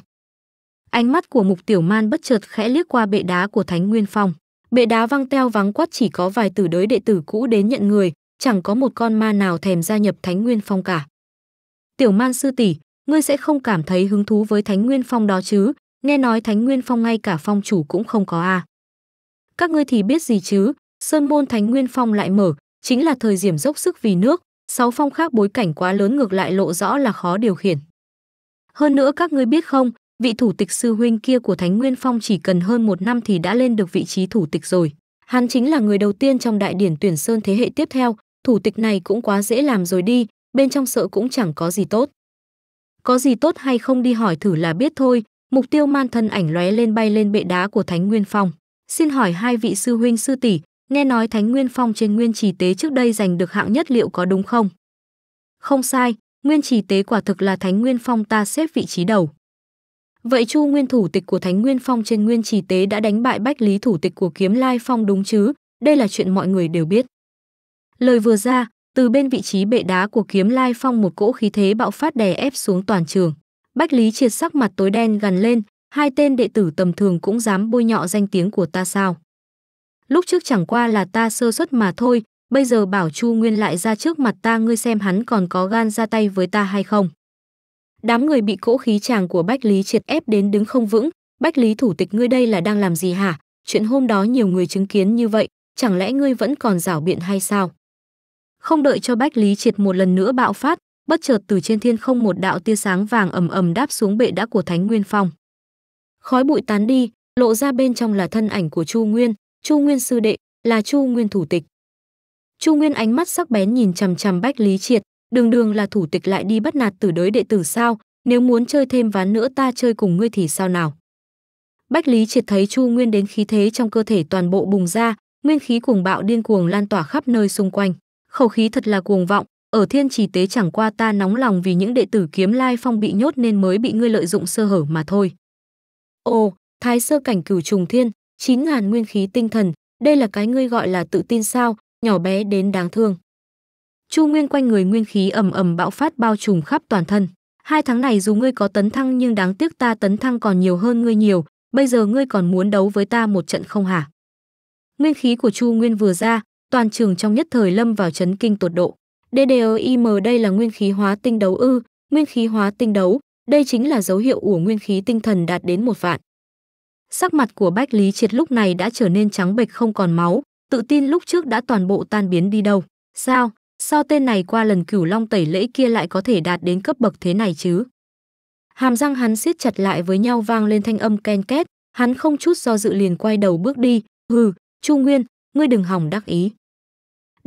Ánh mắt của Mục Tiểu Man bất chợt khẽ liếc qua bệ đá của Thánh Nguyên Phong. Bệ đá văng teo vắng quát chỉ có vài tử đới đệ tử cũ đến nhận người, chẳng có một con ma nào thèm gia nhập Thánh Nguyên Phong cả. Tiểu Man sư tỷ, ngươi sẽ không cảm thấy hứng thú với Thánh Nguyên Phong đó chứ? Nghe nói Thánh Nguyên Phong ngay cả phong chủ cũng không có à? Các ngươi thì biết gì chứ? Sơn môn Thánh Nguyên Phong lại mở, chính là thời điểm dốc sức vì nước, sáu phong khác bối cảnh quá lớn ngược lại lộ rõ là khó điều khiển. Hơn nữa các ngươi biết không, vị thủ tịch sư huynh kia của Thánh Nguyên Phong chỉ cần hơn một năm thì đã lên được vị trí thủ tịch rồi. Hắn chính là người đầu tiên trong đại điển tuyển sơn thế hệ tiếp theo, thủ tịch này cũng quá dễ làm rồi đi, bên trong sợ cũng chẳng có gì tốt. Có gì tốt hay không đi hỏi thử là biết thôi, mục tiêu man thân ảnh lóe lên bay lên bệ đá của Thánh Nguyên Phong. Xin hỏi hai vị sư huynh sư tỷ, nghe nói Thánh Nguyên Phong trên Nguyên Trì Tế trước đây giành được hạng nhất liệu có đúng không? Không sai, Nguyên Trì Tế quả thực là Thánh Nguyên Phong ta xếp vị trí đầu. Vậy Chu Nguyên thủ tịch của Thánh Nguyên Phong trên Nguyên Trì Tế đã đánh bại Bách Lý thủ tịch của Kiếm Lai Phong đúng chứ? Đây là chuyện mọi người đều biết. Lời vừa ra, từ bên vị trí bệ đá của kiếm lai phong một cỗ khí thế bạo phát đè ép xuống toàn trường. Bách Lý triệt sắc mặt tối đen gần lên, hai tên đệ tử tầm thường cũng dám bôi nhọ danh tiếng của ta sao. Lúc trước chẳng qua là ta sơ suất mà thôi, bây giờ bảo Chu Nguyên lại ra trước mặt ta ngươi xem hắn còn có gan ra tay với ta hay không. Đám người bị cỗ khí chàng của Bách Lý triệt ép đến đứng không vững, Bách Lý thủ tịch ngươi đây là đang làm gì hả? Chuyện hôm đó nhiều người chứng kiến như vậy, chẳng lẽ ngươi vẫn còn rảo biện hay sao? Không đợi cho Bách Lý Triệt một lần nữa bạo phát, bất chợt từ trên thiên không một đạo tia sáng vàng ầm ầm đáp xuống bệ đã của Thánh Nguyên Phong. Khói bụi tán đi, lộ ra bên trong là thân ảnh của Chu Nguyên, Chu Nguyên sư đệ, là Chu Nguyên thủ tịch. Chu Nguyên ánh mắt sắc bén nhìn chằm chằm Bách Lý Triệt, đường đường là thủ tịch lại đi bắt nạt tử đới đệ tử sao, nếu muốn chơi thêm ván nữa ta chơi cùng ngươi thì sao nào. Bách Lý Triệt thấy Chu Nguyên đến khí thế trong cơ thể toàn bộ bùng ra, nguyên khí cuồng bạo điên cuồng lan tỏa khắp nơi xung quanh khẩu khí thật là cuồng vọng, ở thiên trì tế chẳng qua ta nóng lòng vì những đệ tử kiếm lai phong bị nhốt nên mới bị ngươi lợi dụng sơ hở mà thôi. Ồ, thái sơ cảnh cửu trùng thiên, chín ngàn nguyên khí tinh thần, đây là cái ngươi gọi là tự tin sao, nhỏ bé đến đáng thương. Chu Nguyên quanh người nguyên khí ầm ầm bạo phát bao trùm khắp toàn thân. Hai tháng này dù ngươi có tấn thăng nhưng đáng tiếc ta tấn thăng còn nhiều hơn ngươi nhiều, bây giờ ngươi còn muốn đấu với ta một trận không hả? Nguyên khí của Chu Nguyên vừa ra, toàn trường trong nhất thời lâm vào chấn kinh tột độ. DDEIM đây là nguyên khí hóa tinh đấu ư, nguyên khí hóa tinh đấu, đây chính là dấu hiệu của nguyên khí tinh thần đạt đến một vạn. Sắc mặt của Bách Lý Triệt lúc này đã trở nên trắng bệch không còn máu, tự tin lúc trước đã toàn bộ tan biến đi đâu. Sao, sao tên này qua lần cửu long tẩy lễ kia lại có thể đạt đến cấp bậc thế này chứ? Hàm răng hắn siết chặt lại với nhau vang lên thanh âm ken két, hắn không chút do dự liền quay đầu bước đi, hừ, Chu Nguyên, ngươi đừng hỏng đắc ý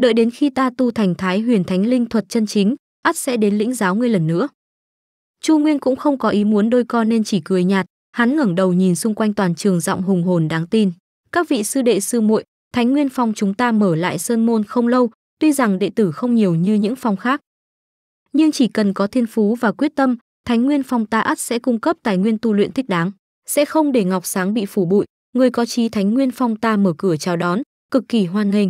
đợi đến khi ta tu thành thái huyền thánh linh thuật chân chính, ắt sẽ đến lĩnh giáo ngươi lần nữa. Chu Nguyên cũng không có ý muốn đôi co nên chỉ cười nhạt, hắn ngẩng đầu nhìn xung quanh toàn trường giọng hùng hồn đáng tin. Các vị sư đệ sư muội, Thánh Nguyên Phong chúng ta mở lại sơn môn không lâu, tuy rằng đệ tử không nhiều như những phong khác. Nhưng chỉ cần có thiên phú và quyết tâm, Thánh Nguyên Phong ta ắt sẽ cung cấp tài nguyên tu luyện thích đáng, sẽ không để Ngọc Sáng bị phủ bụi, người có chí Thánh Nguyên Phong ta mở cửa chào đón, cực kỳ hoan nghênh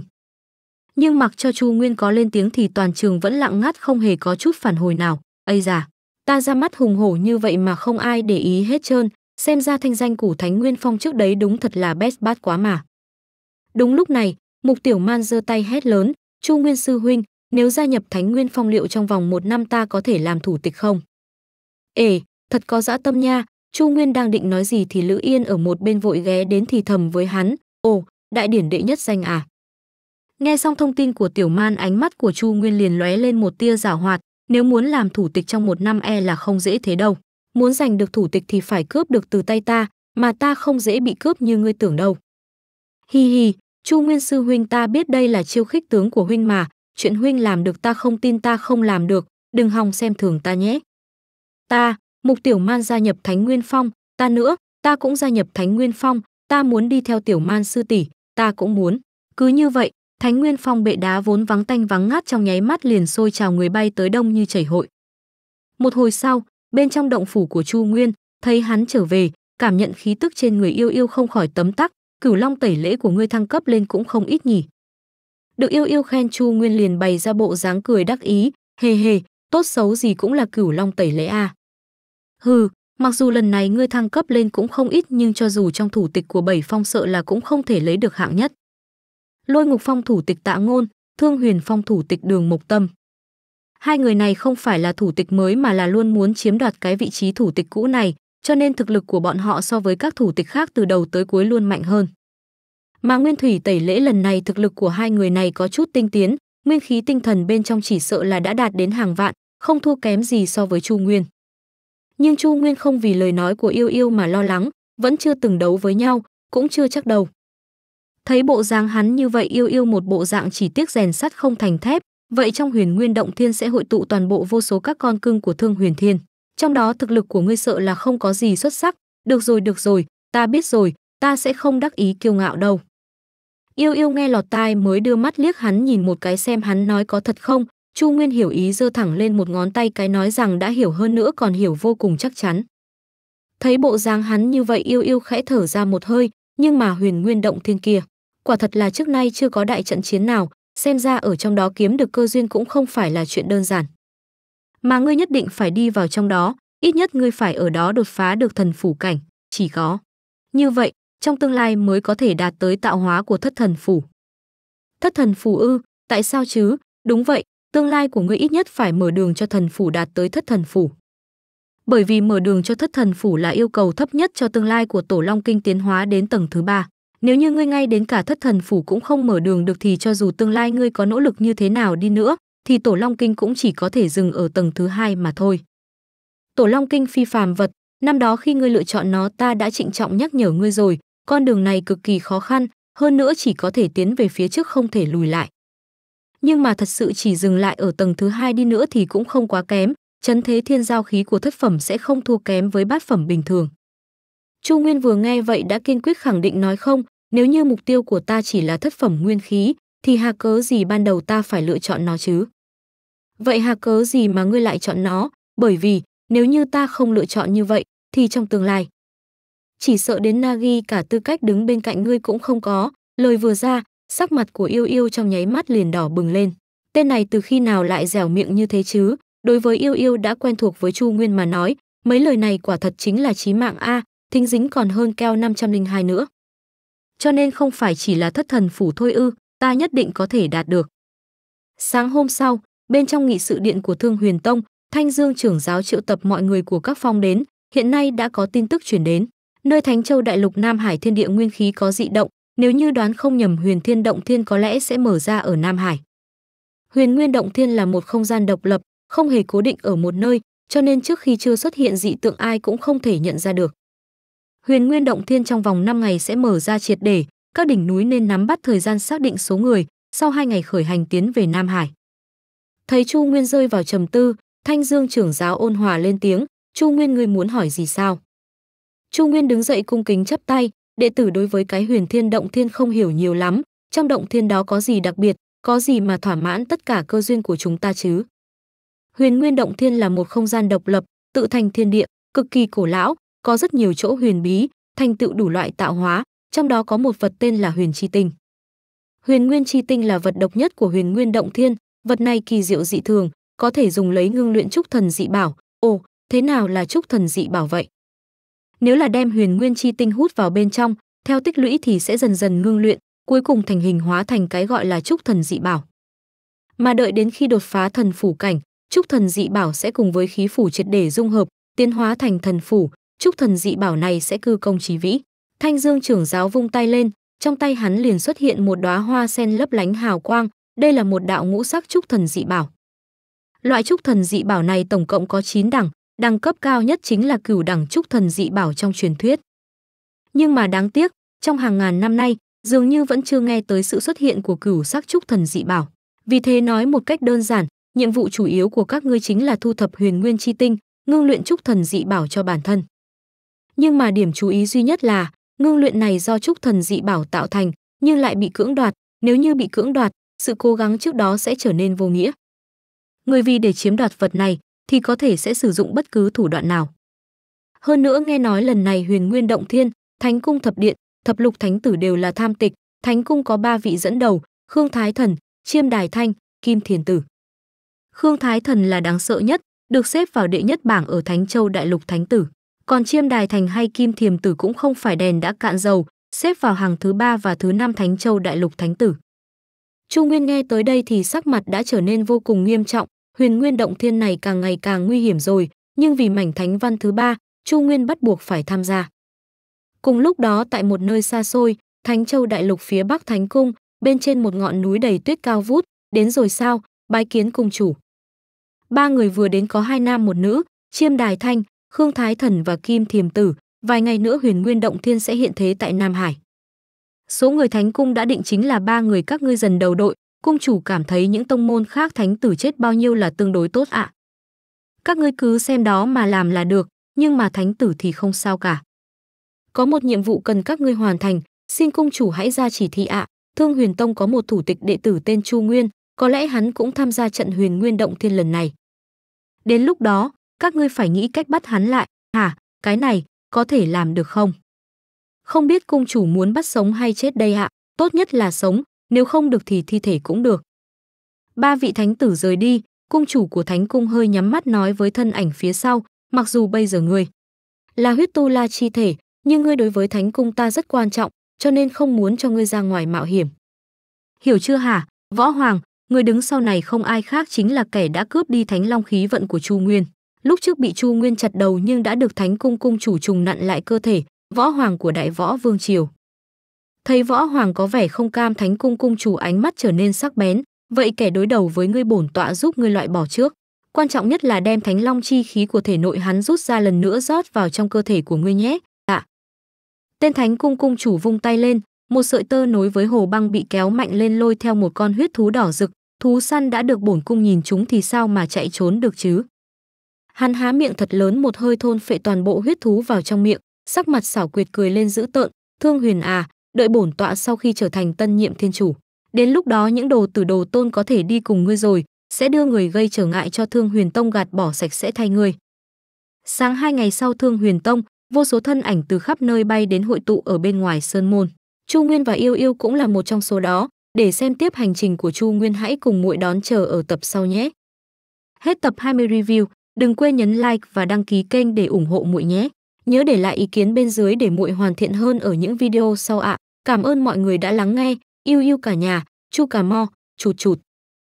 nhưng mặc cho Chu Nguyên có lên tiếng thì toàn trường vẫn lặng ngắt không hề có chút phản hồi nào. Ây da, ta ra mắt hùng hổ như vậy mà không ai để ý hết trơn, xem ra thanh danh của Thánh Nguyên Phong trước đấy đúng thật là best bát quá mà. Đúng lúc này, Mục Tiểu Man giơ tay hét lớn, "Chu Nguyên sư huynh, nếu gia nhập Thánh Nguyên Phong liệu trong vòng một năm ta có thể làm thủ tịch không?" "Ê, thật có dã tâm nha." Chu Nguyên đang định nói gì thì Lữ Yên ở một bên vội ghé đến thì thầm với hắn, "Ồ, đại điển đệ nhất danh à?" Nghe xong thông tin của Tiểu Man, ánh mắt của Chu Nguyên liền lóe lên một tia giả hoạt, nếu muốn làm thủ tịch trong một năm e là không dễ thế đâu. Muốn giành được thủ tịch thì phải cướp được từ tay ta, mà ta không dễ bị cướp như ngươi tưởng đâu. Hi hi, Chu Nguyên sư huynh ta biết đây là chiêu khích tướng của huynh mà, chuyện huynh làm được ta không tin ta không làm được, đừng hòng xem thường ta nhé. Ta, Mục Tiểu Man gia nhập Thánh Nguyên Phong, ta nữa, ta cũng gia nhập Thánh Nguyên Phong, ta muốn đi theo Tiểu Man sư tỷ, ta cũng muốn. Cứ như vậy, Thánh Nguyên Phong bệ đá vốn vắng tanh vắng ngát trong nháy mắt liền sôi trào người bay tới đông như chảy hội. Một hồi sau, bên trong động phủ của Chu Nguyên, thấy hắn trở về, cảm nhận khí tức trên người yêu yêu không khỏi tấm tắc, cửu long tẩy lễ của ngươi thăng cấp lên cũng không ít nhỉ. Được yêu yêu khen Chu Nguyên liền bày ra bộ dáng cười đắc ý, hề hề, tốt xấu gì cũng là cửu long tẩy lễ à. Hừ, mặc dù lần này ngươi thăng cấp lên cũng không ít nhưng cho dù trong thủ tịch của bảy phong sợ là cũng không thể lấy được hạng nhất. Lôi Ngục Phong thủ tịch Tạ Ngôn, Thương Huyền Phong thủ tịch Đường Mộc Tâm. Hai người này không phải là thủ tịch mới mà là luôn muốn chiếm đoạt cái vị trí thủ tịch cũ này, cho nên thực lực của bọn họ so với các thủ tịch khác từ đầu tới cuối luôn mạnh hơn. Mà Nguyên Thủy tẩy lễ lần này thực lực của hai người này có chút tinh tiến, nguyên khí tinh thần bên trong chỉ sợ là đã đạt đến hàng vạn, không thua kém gì so với Chu Nguyên. Nhưng Chu Nguyên không vì lời nói của yêu yêu mà lo lắng, vẫn chưa từng đấu với nhau, cũng chưa chắc đầu. Thấy bộ dáng hắn như vậy yêu yêu một bộ dạng chỉ tiếc rèn sắt không thành thép, vậy trong huyền nguyên động thiên sẽ hội tụ toàn bộ vô số các con cưng của thương huyền thiên. Trong đó thực lực của ngươi sợ là không có gì xuất sắc, được rồi được rồi, ta biết rồi, ta sẽ không đắc ý kiêu ngạo đâu. Yêu yêu nghe lọt tai mới đưa mắt liếc hắn nhìn một cái xem hắn nói có thật không, Chu Nguyên hiểu ý giơ thẳng lên một ngón tay cái nói rằng đã hiểu hơn nữa còn hiểu vô cùng chắc chắn. Thấy bộ dáng hắn như vậy yêu yêu khẽ thở ra một hơi, nhưng mà huyền nguyên động thiên kia quả thật là trước nay chưa có đại trận chiến nào, xem ra ở trong đó kiếm được cơ duyên cũng không phải là chuyện đơn giản. Mà ngươi nhất định phải đi vào trong đó, ít nhất ngươi phải ở đó đột phá được thần phủ cảnh, chỉ có. Như vậy, trong tương lai mới có thể đạt tới tạo hóa của thất thần phủ. Thất thần phủ ư, tại sao chứ? Đúng vậy, tương lai của ngươi ít nhất phải mở đường cho thần phủ đạt tới thất thần phủ. Bởi vì mở đường cho thất thần phủ là yêu cầu thấp nhất cho tương lai của tổ long kinh tiến hóa đến tầng thứ ba. Nếu như ngươi ngay đến cả thất thần phủ cũng không mở đường được thì cho dù tương lai ngươi có nỗ lực như thế nào đi nữa, thì tổ long kinh cũng chỉ có thể dừng ở tầng thứ hai mà thôi. Tổ long kinh phi phàm vật, năm đó khi ngươi lựa chọn nó ta đã trịnh trọng nhắc nhở ngươi rồi, con đường này cực kỳ khó khăn, hơn nữa chỉ có thể tiến về phía trước không thể lùi lại. Nhưng mà thật sự chỉ dừng lại ở tầng thứ hai đi nữa thì cũng không quá kém, chấn thế thiên giao khí của thất phẩm sẽ không thua kém với bát phẩm bình thường. Chu Nguyên vừa nghe vậy đã kiên quyết khẳng định nói không, nếu như mục tiêu của ta chỉ là thất phẩm nguyên khí, thì hà cớ gì ban đầu ta phải lựa chọn nó chứ? Vậy hà cớ gì mà ngươi lại chọn nó? Bởi vì, nếu như ta không lựa chọn như vậy, thì trong tương lai. Chỉ sợ đến Nagi cả tư cách đứng bên cạnh ngươi cũng không có, lời vừa ra, sắc mặt của yêu yêu trong nháy mắt liền đỏ bừng lên. Tên này từ khi nào lại dẻo miệng như thế chứ? Đối với yêu yêu đã quen thuộc với Chu Nguyên mà nói, mấy lời này quả thật chính là chí mạng A, thính dính còn hơn keo 502 nữa cho nên không phải chỉ là thất thần phủ thôi ư, ta nhất định có thể đạt được. Sáng hôm sau, bên trong nghị sự điện của Thương Huyền Tông, Thanh Dương trưởng giáo triệu tập mọi người của các phong đến, hiện nay đã có tin tức chuyển đến. Nơi Thánh Châu Đại Lục Nam Hải Thiên Địa Nguyên Khí có dị động, nếu như đoán không nhầm Huyền Thiên Động Thiên có lẽ sẽ mở ra ở Nam Hải. Huyền Nguyên Động Thiên là một không gian độc lập, không hề cố định ở một nơi, cho nên trước khi chưa xuất hiện dị tượng ai cũng không thể nhận ra được. Huyền Nguyên Động Thiên trong vòng 5 ngày sẽ mở ra triệt để, các đỉnh núi nên nắm bắt thời gian xác định số người, sau hai ngày khởi hành tiến về Nam Hải. Thấy Chu Nguyên rơi vào trầm tư, Thanh Dương trưởng giáo ôn hòa lên tiếng, "Chu Nguyên ngươi muốn hỏi gì sao?" Chu Nguyên đứng dậy cung kính chắp tay, đệ tử đối với cái Huyền Thiên Động Thiên không hiểu nhiều lắm, trong động thiên đó có gì đặc biệt, có gì mà thỏa mãn tất cả cơ duyên của chúng ta chứ? Huyền Nguyên Động Thiên là một không gian độc lập, tự thành thiên địa, cực kỳ cổ lão, có rất nhiều chỗ huyền bí, thành tựu đủ loại tạo hóa, trong đó có một vật tên là Huyền Chi Tinh. Huyền Nguyên Chi Tinh là vật độc nhất của Huyền Nguyên Động Thiên, vật này kỳ diệu dị thường, có thể dùng lấy ngưng luyện trúc thần dị bảo. Ồ, thế nào là trúc thần dị bảo vậy? Nếu là đem Huyền Nguyên Chi Tinh hút vào bên trong, theo tích lũy thì sẽ dần dần ngưng luyện, cuối cùng thành hình hóa thành cái gọi là trúc thần dị bảo. Mà đợi đến khi đột phá thần phủ cảnh, trúc thần dị bảo sẽ cùng với khí phủ triệt để dung hợp, tiến hóa thành thần phủ, chúc thần dị bảo này sẽ cư công trí vĩ. Thanh Dương trưởng giáo vung tay lên, trong tay hắn liền xuất hiện một đóa hoa sen lấp lánh hào quang, đây là một đạo ngũ sắc chúc thần dị bảo. Loại chúc thần dị bảo này tổng cộng có 9 đẳng, đẳng cấp cao nhất chính là cửu đẳng chúc thần dị bảo trong truyền thuyết. Nhưng mà đáng tiếc, trong hàng ngàn năm nay, dường như vẫn chưa nghe tới sự xuất hiện của cửu sắc chúc thần dị bảo. Vì thế nói một cách đơn giản, nhiệm vụ chủ yếu của các ngươi chính là thu thập huyền nguyên chi tinh, ngưng luyện chúc thần dị bảo cho bản thân nhưng mà điểm chú ý duy nhất là ngưng luyện này do trúc thần dị bảo tạo thành, nhưng lại bị cưỡng đoạt, nếu như bị cưỡng đoạt, sự cố gắng trước đó sẽ trở nên vô nghĩa. Người vì để chiếm đoạt vật này thì có thể sẽ sử dụng bất cứ thủ đoạn nào. Hơn nữa nghe nói lần này Huyền Nguyên Động Thiên, Thánh Cung Thập Điện, Thập Lục Thánh Tử đều là tham tịch, Thánh Cung có ba vị dẫn đầu, Khương Thái Thần, Chiêm Đài Thanh, Kim Thiền Tử. Khương Thái Thần là đáng sợ nhất, được xếp vào đệ nhất bảng ở Thánh Châu Đại Lục Thánh Tử. Còn Chiêm Đài Thành hay Kim Thiềm Tử cũng không phải đèn đã cạn dầu, xếp vào hàng thứ ba và thứ năm Thánh Châu Đại Lục Thánh Tử. Chu Nguyên nghe tới đây thì sắc mặt đã trở nên vô cùng nghiêm trọng, huyền nguyên động thiên này càng ngày càng nguy hiểm rồi, nhưng vì mảnh thánh văn thứ ba, Chu Nguyên bắt buộc phải tham gia. Cùng lúc đó tại một nơi xa xôi, Thánh Châu Đại Lục phía Bắc Thánh Cung, bên trên một ngọn núi đầy tuyết cao vút, đến rồi sao, bái kiến cung chủ. Ba người vừa đến có hai nam một nữ, Chiêm Đài Thanh, Khương Thái Thần và Kim Thiềm Tử, vài ngày nữa Huyền Nguyên Động Thiên sẽ hiện thế tại Nam Hải. Số người Thánh Cung đã định chính là ba người các ngươi dần đầu đội, cung chủ cảm thấy những tông môn khác thánh tử chết bao nhiêu là tương đối tốt ạ. Các ngươi cứ xem đó mà làm là được, nhưng mà thánh tử thì không sao cả. Có một nhiệm vụ cần các ngươi hoàn thành, xin cung chủ hãy ra chỉ thị ạ. Thương Huyền Tông có một thủ tịch đệ tử tên Chu Nguyên, có lẽ hắn cũng tham gia trận Huyền Nguyên Động Thiên lần này. Đến lúc đó, các ngươi phải nghĩ cách bắt hắn lại, hả, cái này, có thể làm được không? Không biết cung chủ muốn bắt sống hay chết đây ạ, tốt nhất là sống, nếu không được thì thi thể cũng được. Ba vị thánh tử rời đi, cung chủ của thánh cung hơi nhắm mắt nói với thân ảnh phía sau, mặc dù bây giờ ngươi là huyết tu la chi thể, nhưng ngươi đối với thánh cung ta rất quan trọng, cho nên không muốn cho ngươi ra ngoài mạo hiểm. Hiểu chưa hả, võ hoàng, người đứng sau này không ai khác chính là kẻ đã cướp đi thánh long khí vận của Chu Nguyên lúc trước bị Chu Nguyên chặt đầu nhưng đã được Thánh Cung cung chủ trùng nặn lại cơ thể, võ hoàng của Đại Võ Vương triều. Thấy võ hoàng có vẻ không cam Thánh Cung cung chủ ánh mắt trở nên sắc bén, vậy kẻ đối đầu với ngươi bổn tọa giúp ngươi loại bỏ trước. Quan trọng nhất là đem Thánh Long chi khí của thể nội hắn rút ra lần nữa rót vào trong cơ thể của ngươi nhé. Tạ. Dạ. Tên Thánh Cung cung chủ vung tay lên, một sợi tơ nối với hồ băng bị kéo mạnh lên lôi theo một con huyết thú đỏ rực, thú săn đã được bổn cung nhìn chúng thì sao mà chạy trốn được chứ? Hắn há miệng thật lớn một hơi thôn phệ toàn bộ huyết thú vào trong miệng, sắc mặt xảo quyệt cười lên dữ tợn, "Thương Huyền à, đợi bổn tọa sau khi trở thành tân nhiệm thiên chủ, đến lúc đó những đồ tử đồ tôn có thể đi cùng ngươi rồi, sẽ đưa người gây trở ngại cho Thương Huyền Tông gạt bỏ sạch sẽ thay ngươi." Sáng hai ngày sau Thương Huyền Tông, vô số thân ảnh từ khắp nơi bay đến hội tụ ở bên ngoài sơn môn. Chu Nguyên và Yêu Yêu cũng là một trong số đó, để xem tiếp hành trình của Chu Nguyên hãy cùng muội đón chờ ở tập sau nhé. Hết tập 20 review, Đừng quên nhấn like và đăng ký kênh để ủng hộ muội nhé. Nhớ để lại ý kiến bên dưới để muội hoàn thiện hơn ở những video sau ạ. À. Cảm ơn mọi người đã lắng nghe. Yêu yêu cả nhà. Chu Cà Mo, chụt chụt.